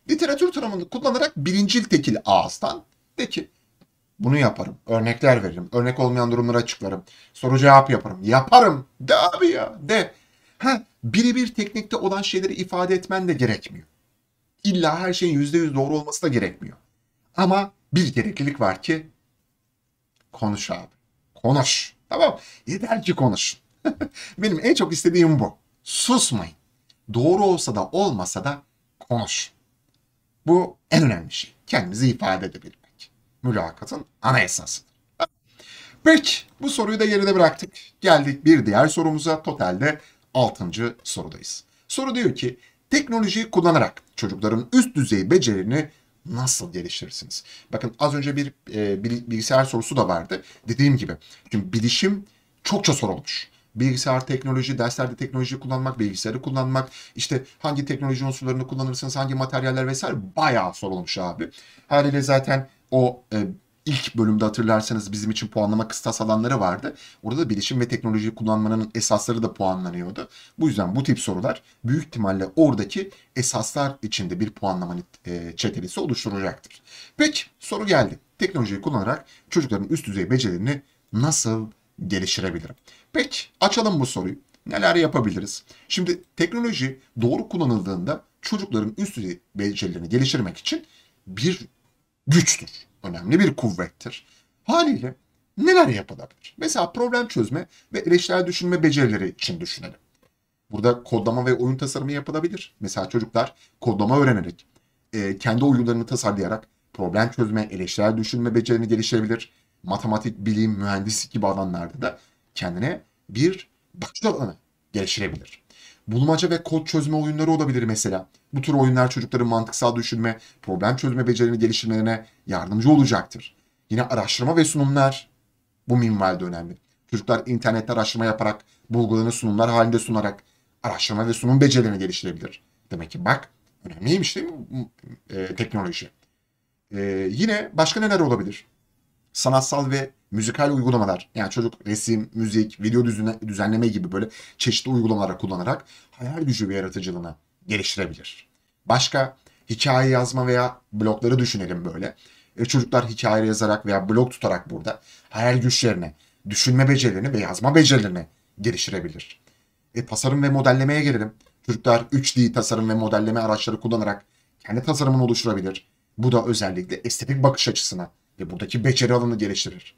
Literatür tanımını kullanarak birincil tekil ağızdan de ki bunu yaparım, örnekler veririm, örnek olmayan durumları açıklarım, soru cevap yaparım, yaparım de abi ya de. Ha, biri bir teknikte olan şeyleri ifade etmen de gerekmiyor. İlla her şeyin yüzde yüz doğru olması da gerekmiyor. Ama bir gereklilik var ki Konuş abi. Konuş. Tamam. Yeter ki konuş. <laughs> Benim en çok istediğim bu. Susmayın. Doğru olsa da olmasa da konuş. Bu en önemli şey. Kendimizi ifade edebilmek. Mülakatın ana esasıdır. Peki bu soruyu da geride bıraktık. Geldik bir diğer sorumuza. Totalde 6. sorudayız. Soru diyor ki teknolojiyi kullanarak çocukların üst düzey becerilerini nasıl geliştirirsiniz? Bakın az önce bir e, bilgisayar sorusu da vardı. Dediğim gibi çünkü bilişim çokça sorulmuş. Bilgisayar teknoloji, derslerde teknoloji kullanmak, bilgisayarı kullanmak, işte hangi teknoloji unsurlarını kullanırsınız, hangi materyaller vesaire bayağı sorulmuş abi. Haliyle zaten o e, ilk bölümde hatırlarsanız bizim için puanlama kıstas alanları vardı. Orada da bilişim ve teknolojiyi kullanmanın esasları da puanlanıyordu. Bu yüzden bu tip sorular büyük ihtimalle oradaki esaslar içinde bir puanlama e, çetelesi oluşturacaktır. Peki soru geldi. Teknolojiyi kullanarak çocukların üst düzey becerilerini nasıl geliştirebilirim? Peki açalım bu soruyu. Neler yapabiliriz? Şimdi teknoloji doğru kullanıldığında çocukların üst düzey becerilerini geliştirmek için bir güçtür önemli bir kuvvettir. Haliyle neler yapılabilir? Mesela problem çözme ve eleştirel düşünme becerileri için düşünelim. Burada kodlama ve oyun tasarımı yapılabilir. Mesela çocuklar kodlama öğrenerek, e, kendi oyunlarını tasarlayarak problem çözme, eleştirel düşünme becerini geliştirebilir. Matematik, bilim, mühendislik gibi alanlarda da kendine bir bakış alanı geliştirebilir bulmaca ve kod çözme oyunları olabilir mesela. Bu tür oyunlar çocukların mantıksal düşünme, problem çözme becerilerini geliştirmelerine yardımcı olacaktır. Yine araştırma ve sunumlar bu minvalde önemli. Çocuklar internette araştırma yaparak, bulgularını sunumlar halinde sunarak araştırma ve sunum becerilerini geliştirebilir. Demek ki bak önemliymiş değil mi e, teknoloji? E, yine başka neler olabilir? sanatsal ve müzikal uygulamalar yani çocuk resim, müzik, video düzenleme gibi böyle çeşitli uygulamalara kullanarak hayal gücü ve yaratıcılığını geliştirebilir. Başka hikaye yazma veya blogları düşünelim böyle. E, çocuklar hikaye yazarak veya blog tutarak burada hayal güçlerini, düşünme becerilerini ve yazma becerilerini geliştirebilir. E, tasarım ve modellemeye gelelim. Çocuklar 3D tasarım ve modelleme araçları kullanarak kendi tasarımını oluşturabilir. Bu da özellikle estetik bakış açısına ve buradaki beceri alanını geliştirir.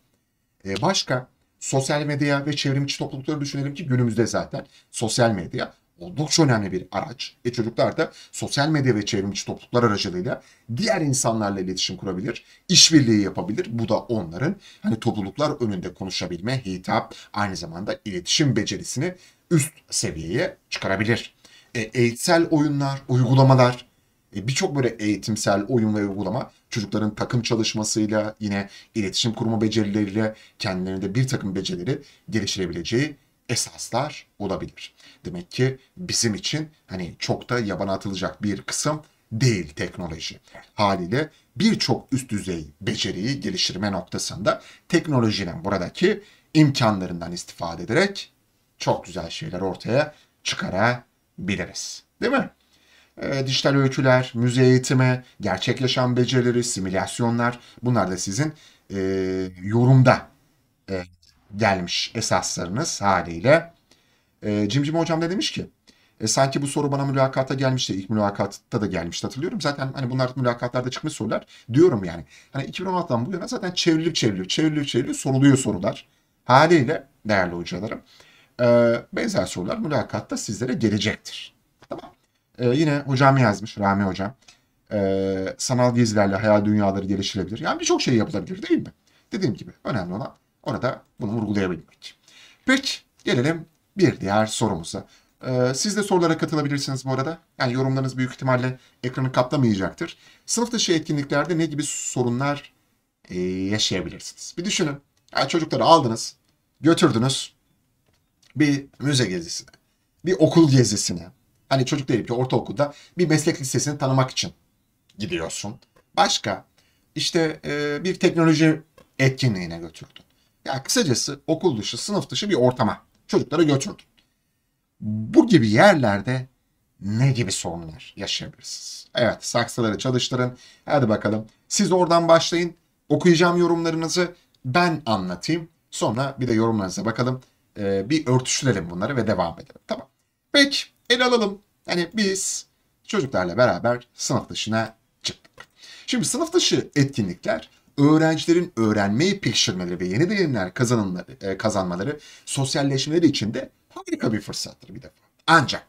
E, başka sosyal medya ve çevrimiçi toplulukları düşünelim ki günümüzde zaten sosyal medya oldukça önemli bir araç. E çocuklar da sosyal medya ve çevrimiçi topluluklar aracılığıyla diğer insanlarla iletişim kurabilir, işbirliği yapabilir. Bu da onların hani topluluklar önünde konuşabilme, hitap, aynı zamanda iletişim becerisini üst seviyeye çıkarabilir. E, eğitsel oyunlar, uygulamalar, e, birçok böyle eğitimsel oyun ve uygulama çocukların takım çalışmasıyla yine iletişim kurma becerileriyle kendilerinde bir takım becerileri geliştirebileceği esaslar olabilir. Demek ki bizim için hani çok da yabana atılacak bir kısım değil teknoloji. Haliyle birçok üst düzey beceriyi geliştirme noktasında teknolojinin buradaki imkanlarından istifade ederek çok güzel şeyler ortaya çıkarabiliriz. Değil mi? e, dijital öyküler, müze eğitimi, gerçek yaşam becerileri, simülasyonlar bunlar da sizin e, yorumda e, gelmiş esaslarınız haliyle. E, Cimcim Hocam da demiş ki e, sanki bu soru bana mülakatta gelmişti. ilk mülakatta da gelmişti hatırlıyorum. Zaten hani bunlar mülakatlarda çıkmış sorular. Diyorum yani. Hani 2016'dan bu yana zaten çevrilip çevrilip çevrilip çevrilip soruluyor sorular. Haliyle değerli hocalarım. E, benzer sorular mülakatta sizlere gelecektir. E, yine hocam yazmış Rami hocam. E, sanal gezilerle hayal dünyaları geliştirebilir. Yani birçok şey yapılabilir değil mi? Dediğim gibi önemli olan orada bunu vurgulayabilmek. Peki gelelim bir diğer sorumuza. Ee, siz de sorulara katılabilirsiniz bu arada. Yani yorumlarınız büyük ihtimalle ekranı kaplamayacaktır. Sınıf dışı etkinliklerde ne gibi sorunlar e, yaşayabilirsiniz? Bir düşünün. Yani çocukları aldınız, götürdünüz bir müze gezisine, bir okul gezisine, Hani çocuk diyelim ki ortaokulda bir meslek lisesini tanımak için gidiyorsun. Başka işte e, bir teknoloji etkinliğine götürdün. Ya yani kısacası okul dışı, sınıf dışı bir ortama çocukları götürdün. Bu gibi yerlerde ne gibi sorunlar yaşayabilirsiniz? Evet saksıları çalıştırın. Hadi bakalım. Siz oradan başlayın. Okuyacağım yorumlarınızı. Ben anlatayım. Sonra bir de yorumlarınıza bakalım. Ee, bir örtüştürelim bunları ve devam edelim. Tamam. Peki ele alalım. Yani biz çocuklarla beraber sınıf dışına çıktık. Şimdi sınıf dışı etkinlikler öğrencilerin öğrenmeyi pekiştirmeleri ve yeni deneyimler kazanımları, e, kazanmaları, sosyalleşmeleri için de harika bir fırsattır bir defa. Ancak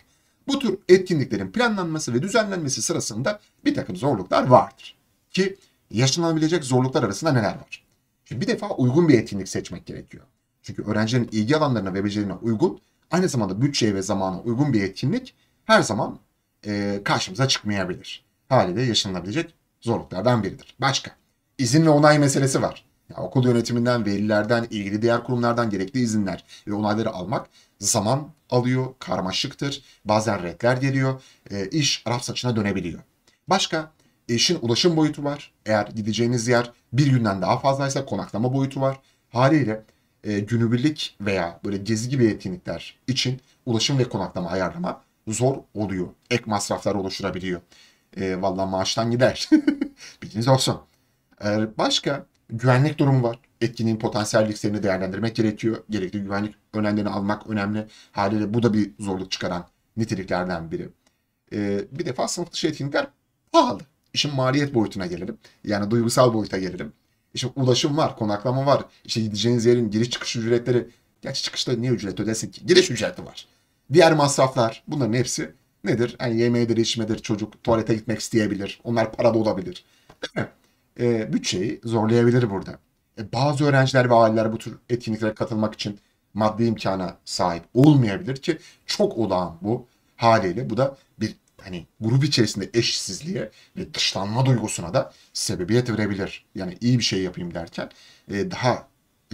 bu tür etkinliklerin planlanması ve düzenlenmesi sırasında bir takım zorluklar vardır. Ki yaşanabilecek zorluklar arasında neler var? Şimdi bir defa uygun bir etkinlik seçmek gerekiyor. Çünkü öğrencilerin ilgi alanlarına ve becerilerine uygun aynı zamanda bütçeye ve zamana uygun bir etkinlik her zaman e, karşımıza çıkmayabilir. Haliyle yaşanabilecek zorluklardan biridir. Başka. İzin ve onay meselesi var. Yani okul yönetiminden, velilerden, ilgili diğer kurumlardan gerekli izinler ve onayları almak zaman alıyor, karmaşıktır. Bazen redler geliyor, e, iş Arap saçına dönebiliyor. Başka, e, işin ulaşım boyutu var. Eğer gideceğiniz yer bir günden daha fazlaysa konaklama boyutu var. Haliyle e, günübirlik veya böyle gezi gibi etkinlikler için ulaşım ve konaklama ayarlama zor oluyor. Ek masraflar oluşturabiliyor. E, Valla maaştan gider. <laughs> Bilginiz olsun. E, başka güvenlik durumu var. Etkinliğin potansiyel risklerini değerlendirmek gerekiyor. Gerekli güvenlik önlemlerini almak önemli. Haliyle bu da bir zorluk çıkaran niteliklerden biri. E, bir defa sınıf dışı etkinlikler pahalı. İşin maliyet boyutuna gelelim. Yani duygusal boyuta gelelim. İşte ulaşım var, konaklama var. İşte gideceğiniz yerin giriş çıkış ücretleri. Gerçi çıkışta niye ücret ödesin ki? Giriş ücreti var. Diğer masraflar bunların hepsi nedir? Yani yemeğidir, içmedir, çocuk tuvalete gitmek isteyebilir. Onlar parada olabilir. Değil mi? E, bütçeyi zorlayabilir burada. E, bazı öğrenciler ve aileler bu tür etkinliklere katılmak için maddi imkana sahip olmayabilir ki çok olağan bu haliyle. Bu da bir hani grup içerisinde eşsizliğe ve dışlanma duygusuna da sebebiyet verebilir. Yani iyi bir şey yapayım derken e, daha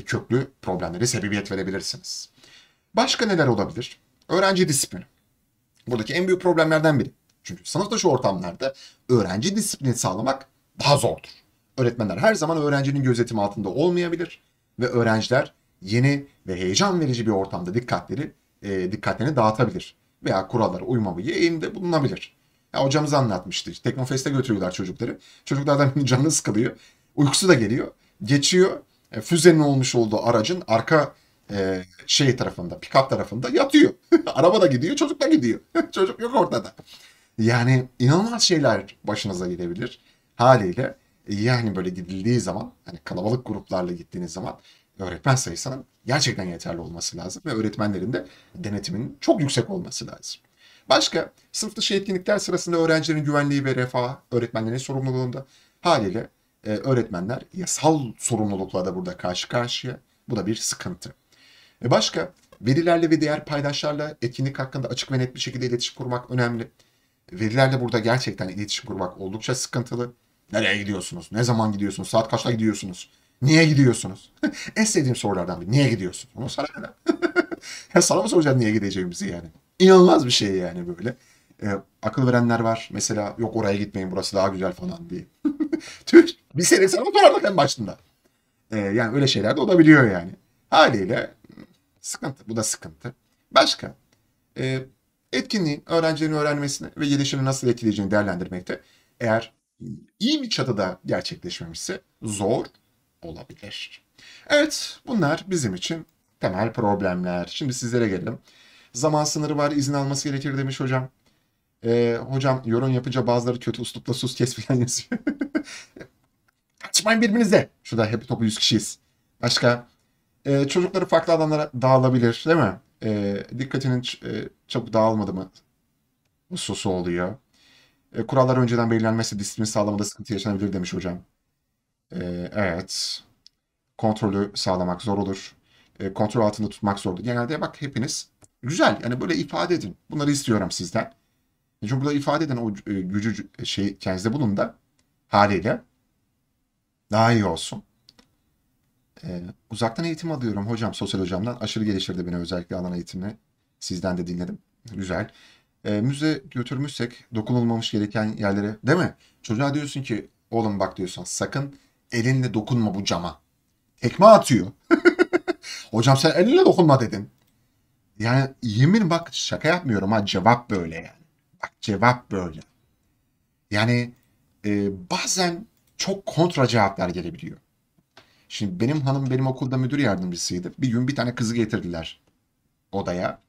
köklü problemlere sebebiyet verebilirsiniz. Başka neler olabilir? Öğrenci disiplini. Buradaki en büyük problemlerden biri. Çünkü sınıf şu ortamlarda öğrenci disiplini sağlamak daha zordur. Öğretmenler her zaman öğrencinin gözetim altında olmayabilir ve öğrenciler yeni ve heyecan verici bir ortamda dikkatleri e, dikkatlerini dağıtabilir veya kurallara uymamayı eğimde bulunabilir. Ya hocamız anlatmıştı. Teknofest'e götürüyorlar çocukları. Çocuklardan <laughs> canı sıkılıyor. Uykusu da geliyor. Geçiyor. E, füzenin olmuş olduğu aracın arka e, şey tarafında, pikap tarafında yatıyor. <laughs> Araba da gidiyor, çocuk da gidiyor. <laughs> çocuk yok ortada. Yani inanılmaz şeyler başınıza gelebilir haliyle. E, yani böyle gidildiği zaman, hani kalabalık gruplarla gittiğiniz zaman öğretmen sayısının gerçekten yeterli olması lazım ve öğretmenlerin de denetiminin çok yüksek olması lazım. Başka, sınıf dışı etkinlikler sırasında öğrencilerin güvenliği ve refahı öğretmenlerin sorumluluğunda. Haliyle e, öğretmenler yasal sorumlulukla da burada karşı karşıya. Bu da bir sıkıntı. E başka, verilerle ve diğer paydaşlarla etkinlik hakkında açık ve net bir şekilde iletişim kurmak önemli. Verilerle burada gerçekten iletişim kurmak oldukça sıkıntılı. Nereye gidiyorsunuz? Ne zaman gidiyorsunuz? Saat kaçta gidiyorsunuz? Niye gidiyorsunuz? <laughs> en sevdiğim sorulardan biri. Niye gidiyorsun? Onu sana ne? <laughs> ya sana mı soracağım niye gideceğimizi yani? İnanılmaz bir şey yani böyle. E, akıl verenler var. Mesela yok oraya gitmeyin burası daha güzel falan diye. <laughs> Tüh. Bir sene sana sorardık en başında. E, yani öyle şeyler de olabiliyor yani. Haliyle sıkıntı. Bu da sıkıntı. Başka. E, etkinliğin öğrencilerin öğrenmesini ve gelişimini nasıl etkileyeceğini değerlendirmekte. Eğer iyi bir çatıda gerçekleşmemişse zor olabilir. Evet bunlar bizim için temel problemler. Şimdi sizlere gelelim. Zaman sınırı var izin alması gerekir demiş hocam. Ee, hocam yorum yapınca bazıları kötü uslupla sus kes filan yazıyor. <laughs> Açmayın birbirinize. Şurada hep topu 100 kişiyiz. Başka e, çocukları farklı alanlara dağılabilir değil mi? E, dikkatinin e, çabuk dağılmadı mı? Hususu oluyor. E, kurallar önceden belirlenmezse disiplin sağlamada sıkıntı yaşanabilir demiş hocam. Ee, evet. Kontrolü sağlamak zor olur. E, kontrol altında tutmak zordur. Genelde bak hepiniz güzel. Yani böyle ifade edin. Bunları istiyorum sizden. E, çünkü burada ifade eden o e, gücü e, şey kendinizde bulun da haliyle daha iyi olsun. Ee, uzaktan eğitim alıyorum hocam, sosyal hocamdan. Aşırı geliştirdi beni özellikle alan eğitimi. Sizden de dinledim. Güzel. Ee, müze götürmüşsek dokunulmamış gereken yerlere değil mi? Çocuğa diyorsun ki oğlum bak diyorsun sakın Elinle dokunma bu cama. Tekme atıyor. <laughs> Hocam sen elinle dokunma dedin. Yani yemin bak şaka yapmıyorum ha cevap böyle yani. Bak cevap böyle. Yani e, bazen çok kontra cevaplar gelebiliyor. Şimdi benim hanım benim okulda müdür yardımcısıydı. Bir gün bir tane kızı getirdiler odaya.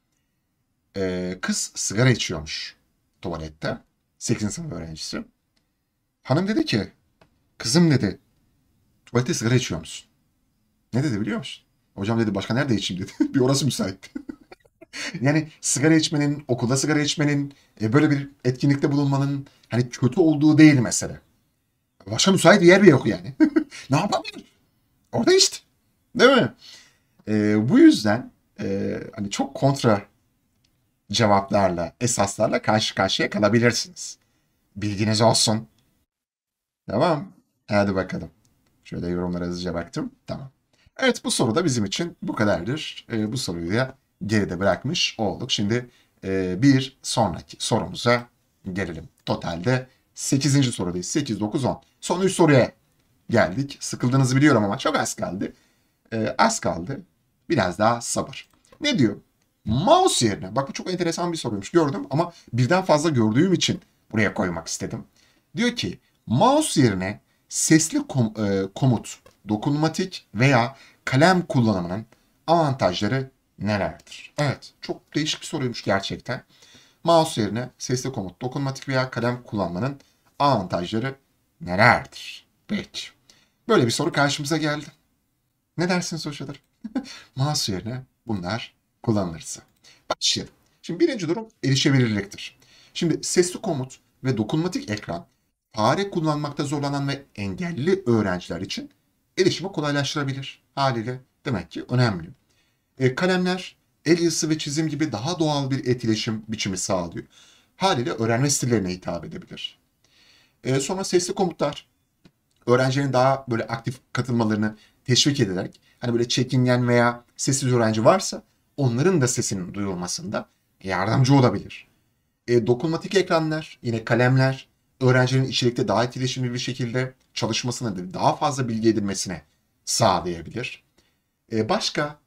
E, kız sigara içiyormuş tuvalette. 8. sınıf öğrencisi. Hanım dedi ki kızım dedi Tuvalette sigara içiyor musun? Ne dedi biliyor musun? Hocam dedi başka nerede içeyim dedi. <laughs> bir orası müsait. <laughs> yani sigara içmenin, okulda sigara içmenin, e, böyle bir etkinlikte bulunmanın hani kötü olduğu değil mesele. Başka müsait bir yer bir yok yani. <laughs> ne yapabilir? Orada işte. Değil mi? E, bu yüzden e, hani çok kontra cevaplarla, esaslarla karşı karşıya kalabilirsiniz. Bilginiz olsun. Tamam. Hadi bakalım. Şöyle yorumlara hızlıca baktım. Tamam. Evet bu soru da bizim için bu kadardır. E, bu soruyu da geride bırakmış olduk. Şimdi e, bir sonraki sorumuza gelelim. Totalde 8. sorudayız. 8, 9, 10. Son 3 soruya geldik. Sıkıldığınızı biliyorum ama çok az kaldı. E, az kaldı. Biraz daha sabır. Ne diyor? Mouse yerine, bak bu çok enteresan bir soruymuş gördüm ama birden fazla gördüğüm için buraya koymak istedim. Diyor ki mouse yerine sesli kom e, komut, dokunmatik veya kalem kullanımının avantajları nelerdir? Evet, çok değişik bir soruymuş gerçekten. Mouse yerine sesli komut, dokunmatik veya kalem kullanmanın avantajları nelerdir? Peki. Böyle bir soru karşımıza geldi. Ne dersiniz hocalar? <laughs> Mouse yerine bunlar kullanılırsa. Başlayalım. Şimdi birinci durum erişebilirliktir. Şimdi sesli komut ve dokunmatik ekran fare kullanmakta zorlanan ve engelli öğrenciler için erişimi kolaylaştırabilir haliyle. Demek ki önemli. E, kalemler, el yazısı ve çizim gibi daha doğal bir etkileşim biçimi sağlıyor. Haliyle öğrenme stillerine hitap edebilir. E, sonra sesli komutlar. Öğrencilerin daha böyle aktif katılmalarını teşvik ederek hani böyle çekingen veya sessiz öğrenci varsa onların da sesinin duyulmasında yardımcı olabilir. E, dokunmatik ekranlar, yine kalemler, öğrencinin içerikte daha etkileşimli bir şekilde çalışmasını, daha fazla bilgi edinmesine sağlayabilir. E, başka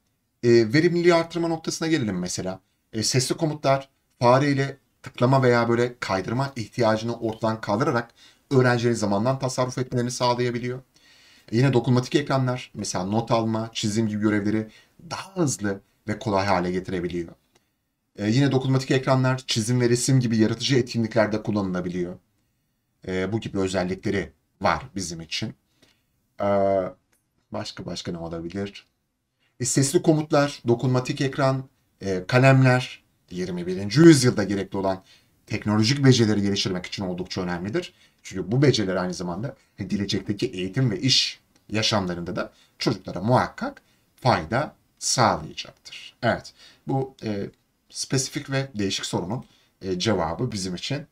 e, verimliliği artırma noktasına gelelim mesela. E, sesli komutlar fareyle tıklama veya böyle kaydırma ihtiyacını ortadan kaldırarak öğrencilerin zamandan tasarruf etmelerini sağlayabiliyor. yine dokunmatik ekranlar mesela not alma, çizim gibi görevleri daha hızlı ve kolay hale getirebiliyor. E, yine dokunmatik ekranlar çizim ve resim gibi yaratıcı etkinliklerde kullanılabiliyor e, bu gibi özellikleri var bizim için. E, başka başka ne olabilir? E, sesli komutlar, dokunmatik ekran, e, kalemler 21. yüzyılda gerekli olan teknolojik becerileri geliştirmek için oldukça önemlidir. Çünkü bu beceriler aynı zamanda gelecekteki eğitim ve iş yaşamlarında da çocuklara muhakkak fayda sağlayacaktır. Evet, bu e, spesifik ve değişik sorunun e, cevabı bizim için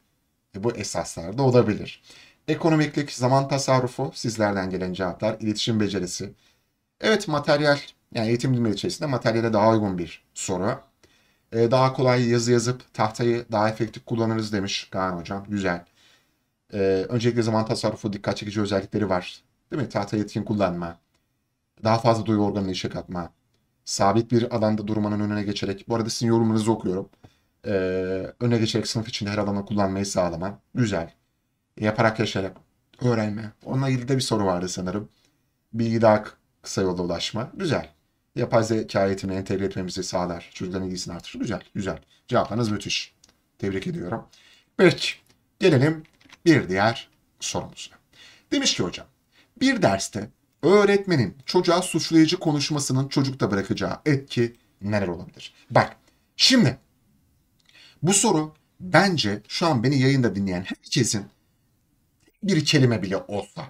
e, bu esaslarda olabilir. Ekonomiklik, zaman tasarrufu, sizlerden gelen cevaplar, iletişim becerisi. Evet materyal, yani eğitim dilimleri içerisinde materyale daha uygun bir soru. E, daha kolay yazı yazıp tahtayı daha efektif kullanırız demiş Kaan Hocam. Güzel. E, öncelikle zaman tasarrufu dikkat çekici özellikleri var. Değil mi? Tahtayı etkin kullanma. Daha fazla duyu organını işe katma. Sabit bir alanda durmanın önüne geçerek. Bu arada sizin yorumunuzu okuyorum e, öne geçerek sınıf içinde her alana kullanmayı sağlama. Güzel. Yaparak yaşayarak öğrenme. Onunla ilgili de bir soru vardı sanırım. Bilgi daha kısa yolda ulaşma. Güzel. Yapay zeka eğitimini entegre etmemizi sağlar. Çocukların ilgisini artırır. Güzel, güzel. Cevaplarınız müthiş. Tebrik ediyorum. Peki, gelelim bir diğer sorumuza. Demiş ki hocam, bir derste öğretmenin çocuğa suçlayıcı konuşmasının çocukta bırakacağı etki neler olabilir? Bak, şimdi bu soru bence şu an beni yayında dinleyen herkesin bir kelime bile olsa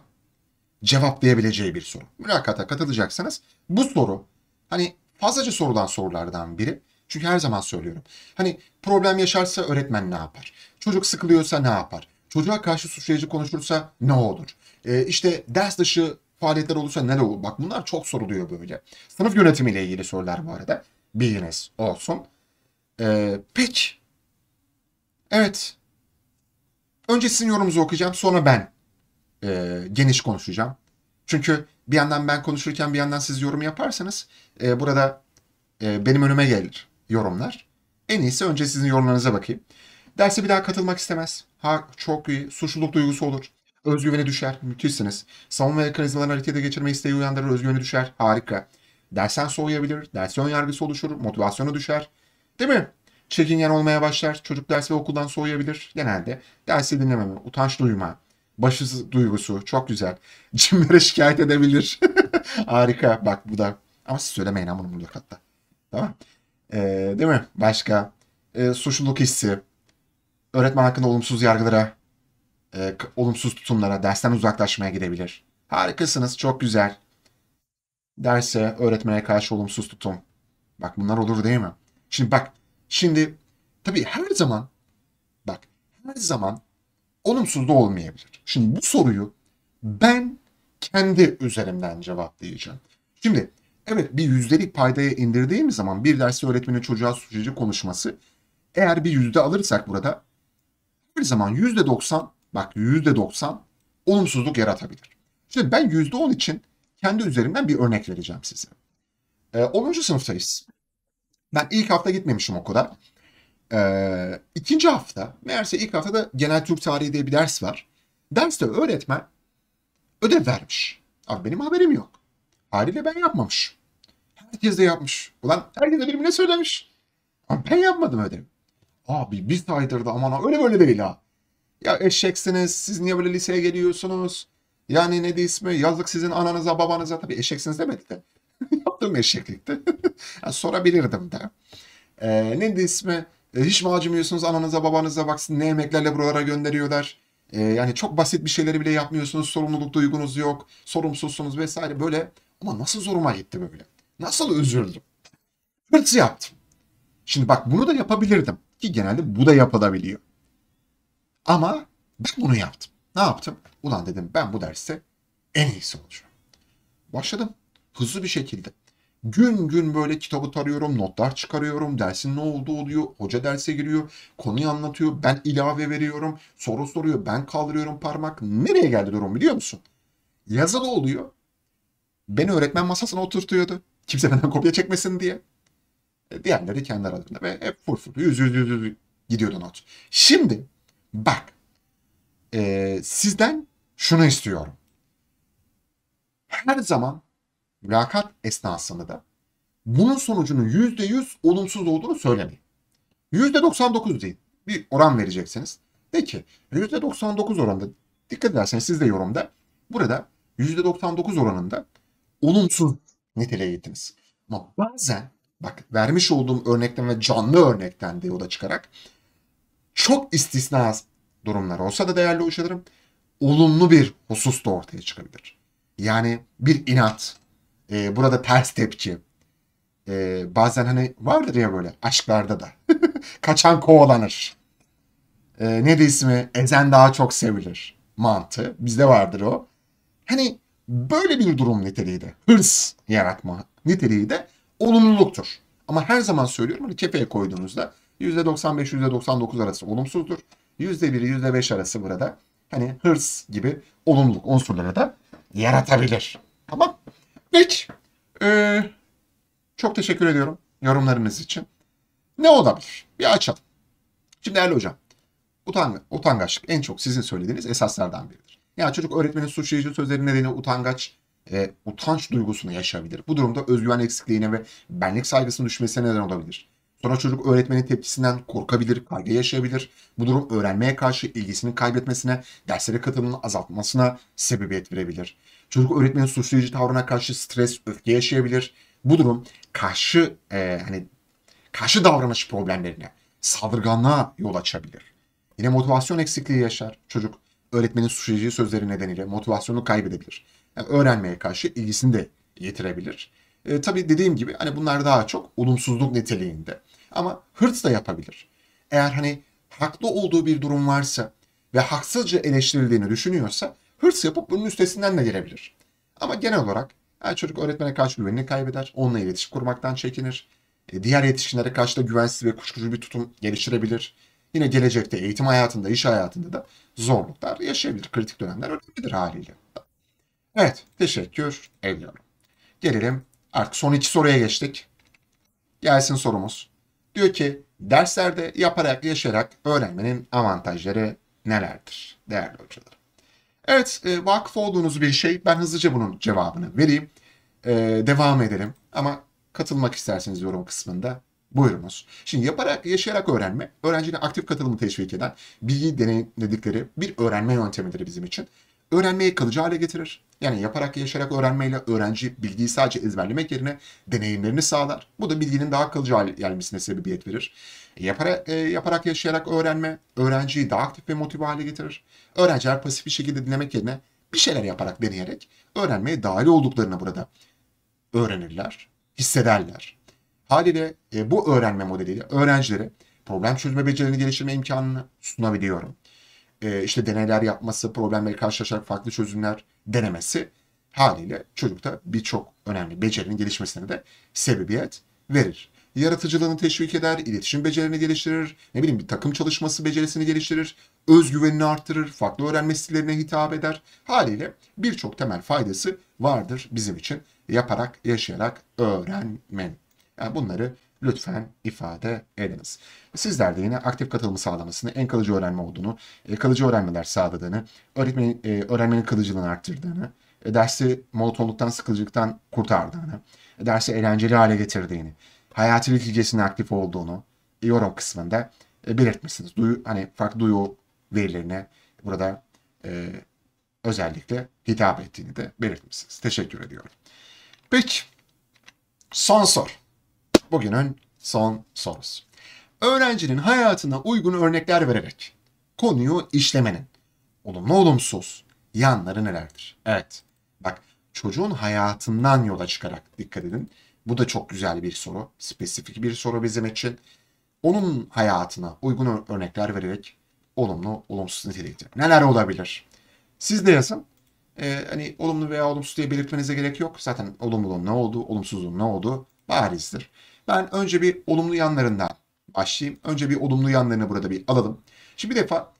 cevaplayabileceği bir soru. Mülakata katılacaksınız. Bu soru hani fazlaca sorulan sorulardan biri. Çünkü her zaman söylüyorum. Hani problem yaşarsa öğretmen ne yapar? Çocuk sıkılıyorsa ne yapar? Çocuğa karşı suçlayıcı konuşursa ne olur? Ee, işte ders dışı faaliyetler olursa ne olur? Bak bunlar çok soruluyor böyle. Sınıf yönetimiyle ilgili sorular bu arada. Bilginiz olsun. Ee, pek Evet. Önce sizin yorumunuzu okuyacağım. Sonra ben e, geniş konuşacağım. Çünkü bir yandan ben konuşurken bir yandan siz yorum yaparsanız e, burada e, benim önüme gelir yorumlar. En iyisi önce sizin yorumlarınıza bakayım. Derse bir daha katılmak istemez. Ha çok iyi. Suçluluk duygusu olur. Özgüveni düşer. Müthişsiniz. Savunma mekanizmalarını harekete geçirme isteği uyandırır. Özgüveni düşer. Harika. Dersen soğuyabilir. Dersen yargısı oluşur. Motivasyonu düşer. Değil mi? çekingen olmaya başlar. Çocuk ders ve okuldan soğuyabilir. Genelde dersi dinlememe, utanç duyma, başsız duygusu çok güzel. <laughs> Cimlere şikayet edebilir. <laughs> Harika bak bu da. Ama siz söylemeyin ama bunu hatta. Tamam. Ee, değil mi? Başka. Ee, suçluluk hissi. Öğretmen hakkında olumsuz yargılara, e, olumsuz tutumlara, dersten uzaklaşmaya gidebilir. Harikasınız. Çok güzel. Derse, öğretmene karşı olumsuz tutum. Bak bunlar olur değil mi? Şimdi bak Şimdi tabii her zaman bak her zaman olumsuz da olmayabilir. Şimdi bu soruyu ben kendi üzerimden cevaplayacağım. Şimdi evet bir yüzdelik paydaya indirdiğimiz zaman bir dersi öğretmenin çocuğa suçlayıcı konuşması eğer bir yüzde alırsak burada her zaman yüzde doksan bak yüzde doksan olumsuzluk yaratabilir. Şimdi ben yüzde on için kendi üzerimden bir örnek vereceğim size. E, ee, 10. sınıftayız. Ben ilk hafta gitmemişim o kadar. Ee, ikinci hafta, meğerse ilk haftada genel Türk tarihi diye bir ders var. Derste öğretmen ödev vermiş. Abi benim haberim yok. Haliyle ben yapmamış. Herkes de yapmış. Ulan herkes de birbirine söylemiş. Abi ben yapmadım ödevi. Abi biz saydırdı aman öyle böyle değil ha. Ya eşeksiniz, siz niye böyle liseye geliyorsunuz? Yani ne de ismi, yazık sizin ananıza babanıza. Tabii eşeksiniz demedik de. <laughs> Yaptığım eşeklikte. <laughs> yani sorabilirdim de. Ee, neydi ismi? E, hiç mi acımıyorsunuz ananıza babanıza baksın ne emeklerle buralara gönderiyorlar. E, yani çok basit bir şeyleri bile yapmıyorsunuz. Sorumluluk duygunuz yok. Sorumsuzsunuz vesaire böyle. Ama nasıl zoruma gitti böyle? Nasıl üzüldüm? Hırs yaptım. Şimdi bak bunu da yapabilirdim. Ki genelde bu da yapılabiliyor. Ama ben bunu yaptım. Ne yaptım? Ulan dedim ben bu derste en iyisi olacağım. Başladım hızlı bir şekilde. Gün gün böyle kitabı tarıyorum, notlar çıkarıyorum, dersin ne olduğu oluyor, hoca derse giriyor, konuyu anlatıyor, ben ilave veriyorum, soru soruyor, ben kaldırıyorum parmak. Nereye geldi durum biliyor musun? Yazılı oluyor. Beni öğretmen masasına oturtuyordu. Kimse benden kopya çekmesin diye. E, diğerleri kendi aralarında ve hep fır fır yüz yüz yüz yüz gidiyordu not. Şimdi bak e, sizden şunu istiyorum. Her zaman mülakat esnasında da bunun sonucunun %100 olumsuz olduğunu söylemeyin. %99 deyin. Bir oran vereceksiniz. De ki %99 oranında dikkat ederseniz siz de yorumda burada %99 oranında olumsuz niteliğe gittiniz. Ama bazen bak vermiş olduğum örnekten ve canlı örnekten de yola çıkarak çok istisna durumlar olsa da değerli hocalarım olumlu bir husus da ortaya çıkabilir. Yani bir inat, e, burada ters tepki. E, bazen hani vardır ya böyle aşklarda da. <laughs> Kaçan kovalanır. E, ne de ismi? Ezen daha çok sevilir. Mantı. Bizde vardır o. Hani böyle bir durum niteliği de. Hırs yaratma niteliği de olumluluktur. Ama her zaman söylüyorum hani kefeye koyduğunuzda %95-%99 arası olumsuzdur. %1-%5 arası burada hani hırs gibi olumluluk unsurları da yaratabilir. Tamam Geç. Ee, çok teşekkür ediyorum yorumlarınız için. Ne olabilir? Bir açalım. Şimdi değerli hocam, utan, utangaçlık en çok sizin söylediğiniz esaslardan biridir. Yani çocuk öğretmenin suçlayıcı sözleri nedeniyle utangaç, e, utanç duygusunu yaşayabilir. Bu durumda özgüven eksikliğine ve benlik saygısının düşmesine neden olabilir. Sonra çocuk öğretmenin tepkisinden korkabilir, kaygı yaşayabilir. Bu durum öğrenmeye karşı ilgisini kaybetmesine, derslere katılımını azaltmasına sebebiyet verebilir. Çocuk öğretmenin suçlayıcı tavrına karşı stres, öfke yaşayabilir. Bu durum karşı e, hani karşı davranış problemlerine, saldırganlığa yol açabilir. Yine motivasyon eksikliği yaşar çocuk. Öğretmenin suçlayıcı sözleri nedeniyle motivasyonu kaybedebilir. Yani öğrenmeye karşı ilgisini de yitirebilir. E, tabii dediğim gibi hani bunlar daha çok olumsuzluk niteliğinde. Ama hırs da yapabilir. Eğer hani haklı olduğu bir durum varsa ve haksızca eleştirildiğini düşünüyorsa hırs yapıp bunun üstesinden de gelebilir. Ama genel olarak yani çocuk öğretmene karşı güvenini kaybeder, onunla iletişim kurmaktan çekinir, e, diğer yetişkinlere karşı da güvensiz ve kuşkucu bir tutum geliştirebilir. Yine gelecekte eğitim hayatında, iş hayatında da zorluklar yaşayabilir. Kritik dönemler önemlidir haliyle. Evet, teşekkür ediyorum. Gelelim artık son iki soruya geçtik. Gelsin sorumuz. Diyor ki derslerde yaparak yaşayarak öğrenmenin avantajları nelerdir değerli hocalar. Evet e, vakıf olduğunuz bir şey ben hızlıca bunun cevabını vereyim. E, devam edelim ama katılmak isterseniz yorum kısmında Buyurunuz. Şimdi yaparak, yaşayarak öğrenme, öğrencinin aktif katılımı teşvik eden, bilgi deneyimledikleri bir öğrenme yöntemidir bizim için öğrenmeyi kalıcı hale getirir. Yani yaparak yaşayarak öğrenmeyle öğrenci bilgiyi sadece ezberlemek yerine deneyimlerini sağlar. Bu da bilginin daha kalıcı hale gelmesine sebebiyet verir. E, yaparak, e, yaparak yaşayarak öğrenme öğrenciyi daha aktif ve motive hale getirir. Öğrenciler pasif bir şekilde dinlemek yerine bir şeyler yaparak deneyerek öğrenmeye dahil olduklarını burada öğrenirler, hissederler. Haliyle e, bu öğrenme modeliyle öğrencilere problem çözme becerilerini geliştirme imkanını sunabiliyorum e, işte deneyler yapması, problemleri karşılaşarak farklı çözümler denemesi haliyle çocukta birçok önemli becerinin gelişmesine de sebebiyet verir. Yaratıcılığını teşvik eder, iletişim becerilerini geliştirir, ne bileyim bir takım çalışması becerisini geliştirir, özgüvenini artırır, farklı öğrenme stillerine hitap eder. Haliyle birçok temel faydası vardır bizim için yaparak, yaşayarak öğrenmenin. Yani bunları lütfen ifade ediniz. Sizler de yine aktif katılımı sağlamasını, en kalıcı öğrenme olduğunu, e, kalıcı öğrenmeler sağladığını, öğretmenin, e, öğrenmenin kalıcılığını arttırdığını, e, dersi monotonluktan, sıkıcılıktan kurtardığını, dersi eğlenceli hale getirdiğini, hayati ilgisinin aktif olduğunu yorum kısmında belirtmişsiniz. Duyu, hani farklı duyu verilerine burada e, özellikle hitap ettiğini de belirtmişsiniz. Teşekkür ediyorum. Peki, son soru bugünün son sorusu. Öğrencinin hayatına uygun örnekler vererek konuyu işlemenin olumlu olumsuz yanları nelerdir? Evet. Bak çocuğun hayatından yola çıkarak dikkat edin. Bu da çok güzel bir soru. Spesifik bir soru bizim için. Onun hayatına uygun örnekler vererek olumlu, olumsuz nitelikte. Neler olabilir? Siz de yazın. Ee, hani olumlu veya olumsuz diye belirtmenize gerek yok. Zaten olumluluğun ne oldu, olumsuzluğun ne oldu barizdir. Ben önce bir olumlu yanlarından başlayayım. Önce bir olumlu yanlarını burada bir alalım. Şimdi bir defa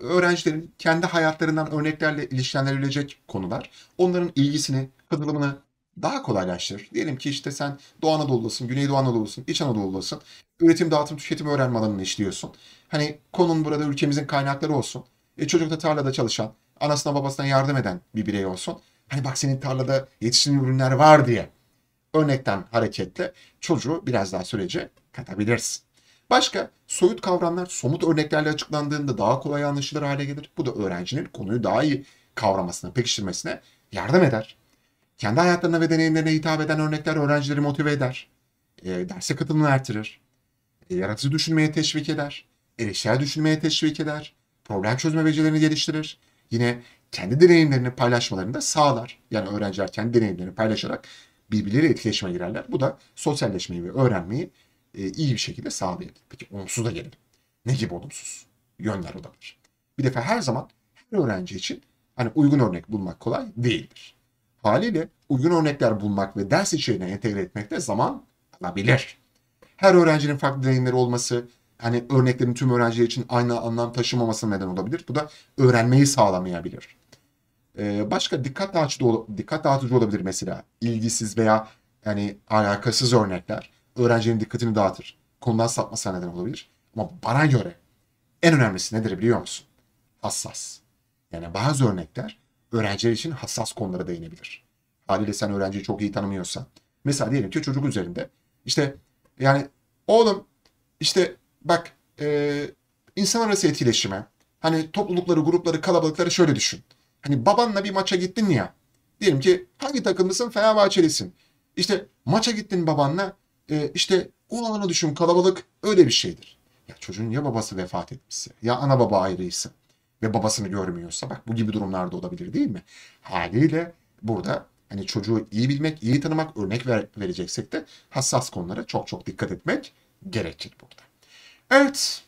öğrencilerin kendi hayatlarından örneklerle ilişkilendirilecek konular onların ilgisini, katılımını daha kolaylaştırır. Diyelim ki işte sen Doğu Anadolu'dasın, Güneydoğu Anadolu'dasın, İç Anadolu'dasın. Üretim, dağıtım, tüketim öğrenme alanını işliyorsun. Hani konun burada ülkemizin kaynakları olsun. E, çocuk da tarlada çalışan, anasına babasına yardım eden bir birey olsun. Hani bak senin tarlada yetişen ürünler var diye örnekten hareketle çocuğu biraz daha sürece katabiliriz. Başka soyut kavramlar somut örneklerle açıklandığında daha kolay anlaşılır hale gelir. Bu da öğrencinin konuyu daha iyi kavramasına, pekiştirmesine yardım eder. Kendi hayatlarına ve deneyimlerine hitap eden örnekler öğrencileri motive eder. E, derse katılımını artırır. E, yaratıcı düşünmeye teşvik eder. Eleştirel düşünmeye teşvik eder. Problem çözme becerilerini geliştirir. Yine kendi deneyimlerini paylaşmalarını da sağlar. Yani öğrenciler kendi deneyimlerini paylaşarak birbirleriyle etkileşime girerler. Bu da sosyalleşmeyi ve öğrenmeyi e, iyi bir şekilde sağlayabilir. Peki olumsuz da gelelim. Ne gibi olumsuz yönler olabilir? Bir defa her zaman her öğrenci için hani uygun örnek bulmak kolay değildir. Haliyle uygun örnekler bulmak ve ders içeriğine entegre etmek de zaman alabilir. Her öğrencinin farklı deneyimleri olması, hani örneklerin tüm öğrenciler için aynı anlam taşımamasına neden olabilir. Bu da öğrenmeyi sağlamayabilir. Ee, başka dikkat dağıtıcı, dikkat dağıtıcı olabilir mesela. ilgisiz veya yani alakasız örnekler öğrencinin dikkatini dağıtır. Konudan sapma neden olabilir. Ama bana göre en önemlisi nedir biliyor musun? Hassas. Yani bazı örnekler öğrenciler için hassas konulara değinebilir. Haliyle sen öğrenciyi çok iyi tanımıyorsan. Mesela diyelim ki çocuk üzerinde işte yani oğlum işte bak e, insan arası etkileşime hani toplulukları, grupları, kalabalıkları şöyle düşün. Hani babanla bir maça gittin ya. Diyelim ki hangi takımlısın? Fenerbahçelisin. İşte maça gittin babanla. E, işte o alanı düşün kalabalık öyle bir şeydir. Ya çocuğun ya babası vefat etmişse ya ana baba ayrıysa ve babasını görmüyorsa bak bu gibi durumlarda olabilir değil mi? Haliyle burada hani çocuğu iyi bilmek, iyi tanımak, örnek ver, vereceksek de hassas konulara çok çok dikkat etmek gerekir burada. Evet.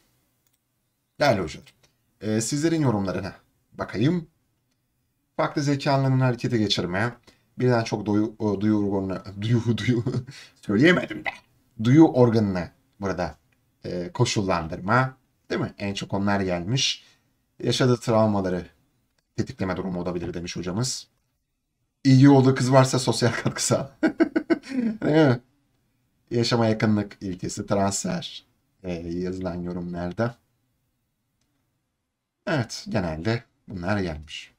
Değerli hocalar, Ee, sizlerin yorumlarına bakayım farklı zeka alanlarını harekete geçirmeye, birden çok duyu, duyu organına, <laughs> duyu, duyu, söyleyemedim de, duyu organını burada e, koşullandırma, değil mi? En çok onlar gelmiş. Yaşadığı travmaları tetikleme durumu olabilir demiş hocamız. İyi oldu kız varsa sosyal <laughs> katkısı. sağ. <laughs> değil mi? Yaşama yakınlık ilkesi, transfer e, yazılan yorumlarda. Evet, genelde bunlar gelmiş.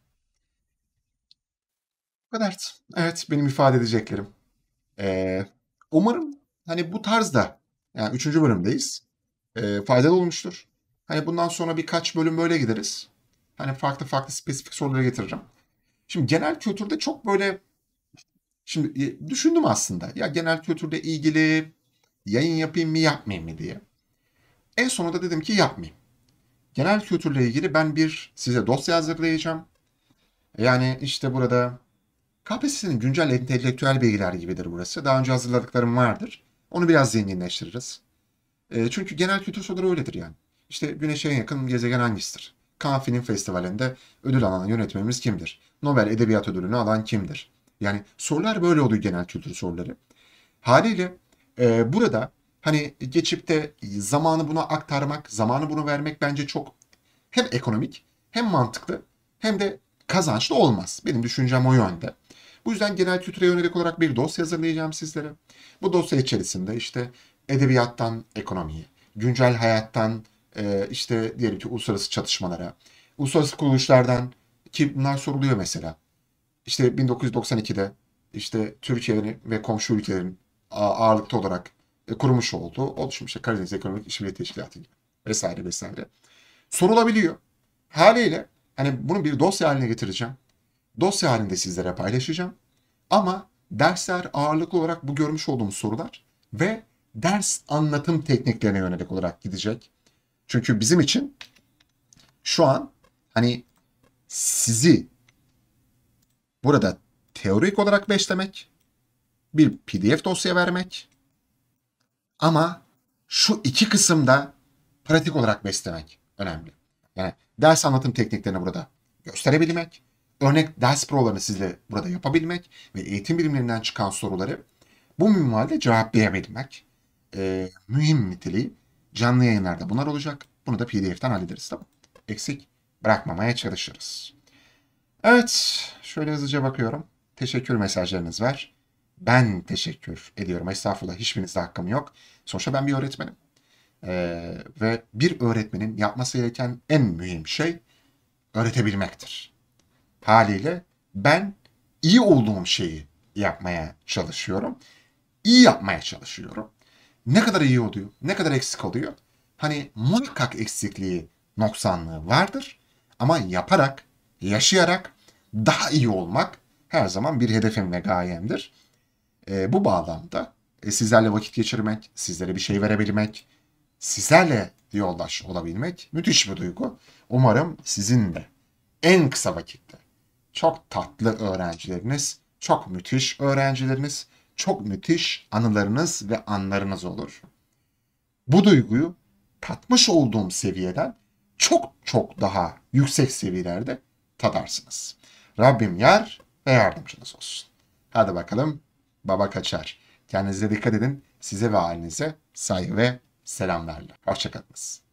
Bu kadar. Evet benim ifade edeceklerim. Ee, umarım hani bu tarzda yani üçüncü bölümdeyiz. Ee, faydalı olmuştur. Hani bundan sonra birkaç bölüm böyle gideriz. Hani farklı farklı spesifik soruları getireceğim. Şimdi genel kültürde çok böyle şimdi e, düşündüm aslında. Ya genel kültürle ilgili yayın yapayım mı yapmayayım mı diye. En sonunda dedim ki yapmayayım. Genel kültürle ilgili ben bir size dosya hazırlayacağım. Yani işte burada KPSS'nin güncel entelektüel bilgiler gibidir burası. Daha önce hazırladıklarım vardır. Onu biraz zenginleştiririz. E, çünkü genel kültür soruları öyledir yani. İşte Güneş'e yakın gezegen hangisidir? Cannes Film Festivali'nde ödül alan yönetmenimiz kimdir? Nobel Edebiyat Ödülünü alan kimdir? Yani sorular böyle oluyor genel kültür soruları. Haliyle e, burada hani geçip de zamanı buna aktarmak, zamanı bunu vermek bence çok hem ekonomik hem mantıklı hem de kazançlı olmaz. Benim düşüncem o yönde. Bu yüzden genel kültüre yönelik olarak bir dosya hazırlayacağım sizlere. Bu dosya içerisinde işte edebiyattan ekonomiye, güncel hayattan e, işte diyelim ki uluslararası çatışmalara, uluslararası kuruluşlardan ki bunlar soruluyor mesela. İşte 1992'de işte Türkiye'nin ve komşu ülkelerin ağırlıklı olarak e, kurmuş olduğu oluşmuş işte Karadeniz Ekonomik İşbirliği Teşkilatı gibi vesaire vesaire. Sorulabiliyor. Haliyle hani bunu bir dosya haline getireceğim dosya halinde sizlere paylaşacağım. Ama dersler ağırlıklı olarak bu görmüş olduğum sorular ve ders anlatım tekniklerine yönelik olarak gidecek. Çünkü bizim için şu an hani sizi burada teorik olarak beslemek, bir PDF dosya vermek ama şu iki kısımda pratik olarak beslemek önemli. Yani ders anlatım tekniklerini burada gösterebilmek örnek ders provalarını sizle burada yapabilmek ve eğitim bilimlerinden çıkan soruları bu minvalde cevaplayabilmek e, mühim niteliği canlı yayınlarda bunlar olacak. Bunu da PDF'ten hallederiz tamam. Eksik bırakmamaya çalışırız. Evet şöyle hızlıca bakıyorum. Teşekkür mesajlarınız var. Ben teşekkür ediyorum. Estağfurullah hiçbirinizde hakkım yok. Sonuçta ben bir öğretmenim. Ee, ve bir öğretmenin yapması gereken en mühim şey öğretebilmektir haliyle ben iyi olduğum şeyi yapmaya çalışıyorum. İyi yapmaya çalışıyorum. Ne kadar iyi oluyor, ne kadar eksik oluyor? Hani muhakkak eksikliği, noksanlığı vardır ama yaparak, yaşayarak daha iyi olmak her zaman bir hedefim ve gayemdir. E, bu bağlamda e, sizlerle vakit geçirmek, sizlere bir şey verebilmek, sizlerle yoldaş olabilmek müthiş bir duygu. Umarım sizin de en kısa vakitte çok tatlı öğrencileriniz, çok müthiş öğrencileriniz, çok müthiş anılarınız ve anlarınız olur. Bu duyguyu tatmış olduğum seviyeden çok çok daha yüksek seviyelerde tadarsınız. Rabbim yar ve yardımcınız olsun. Hadi bakalım baba kaçar. Kendinize dikkat edin. Size ve ailenize saygı ve selamlarla. Hoşçakalınız.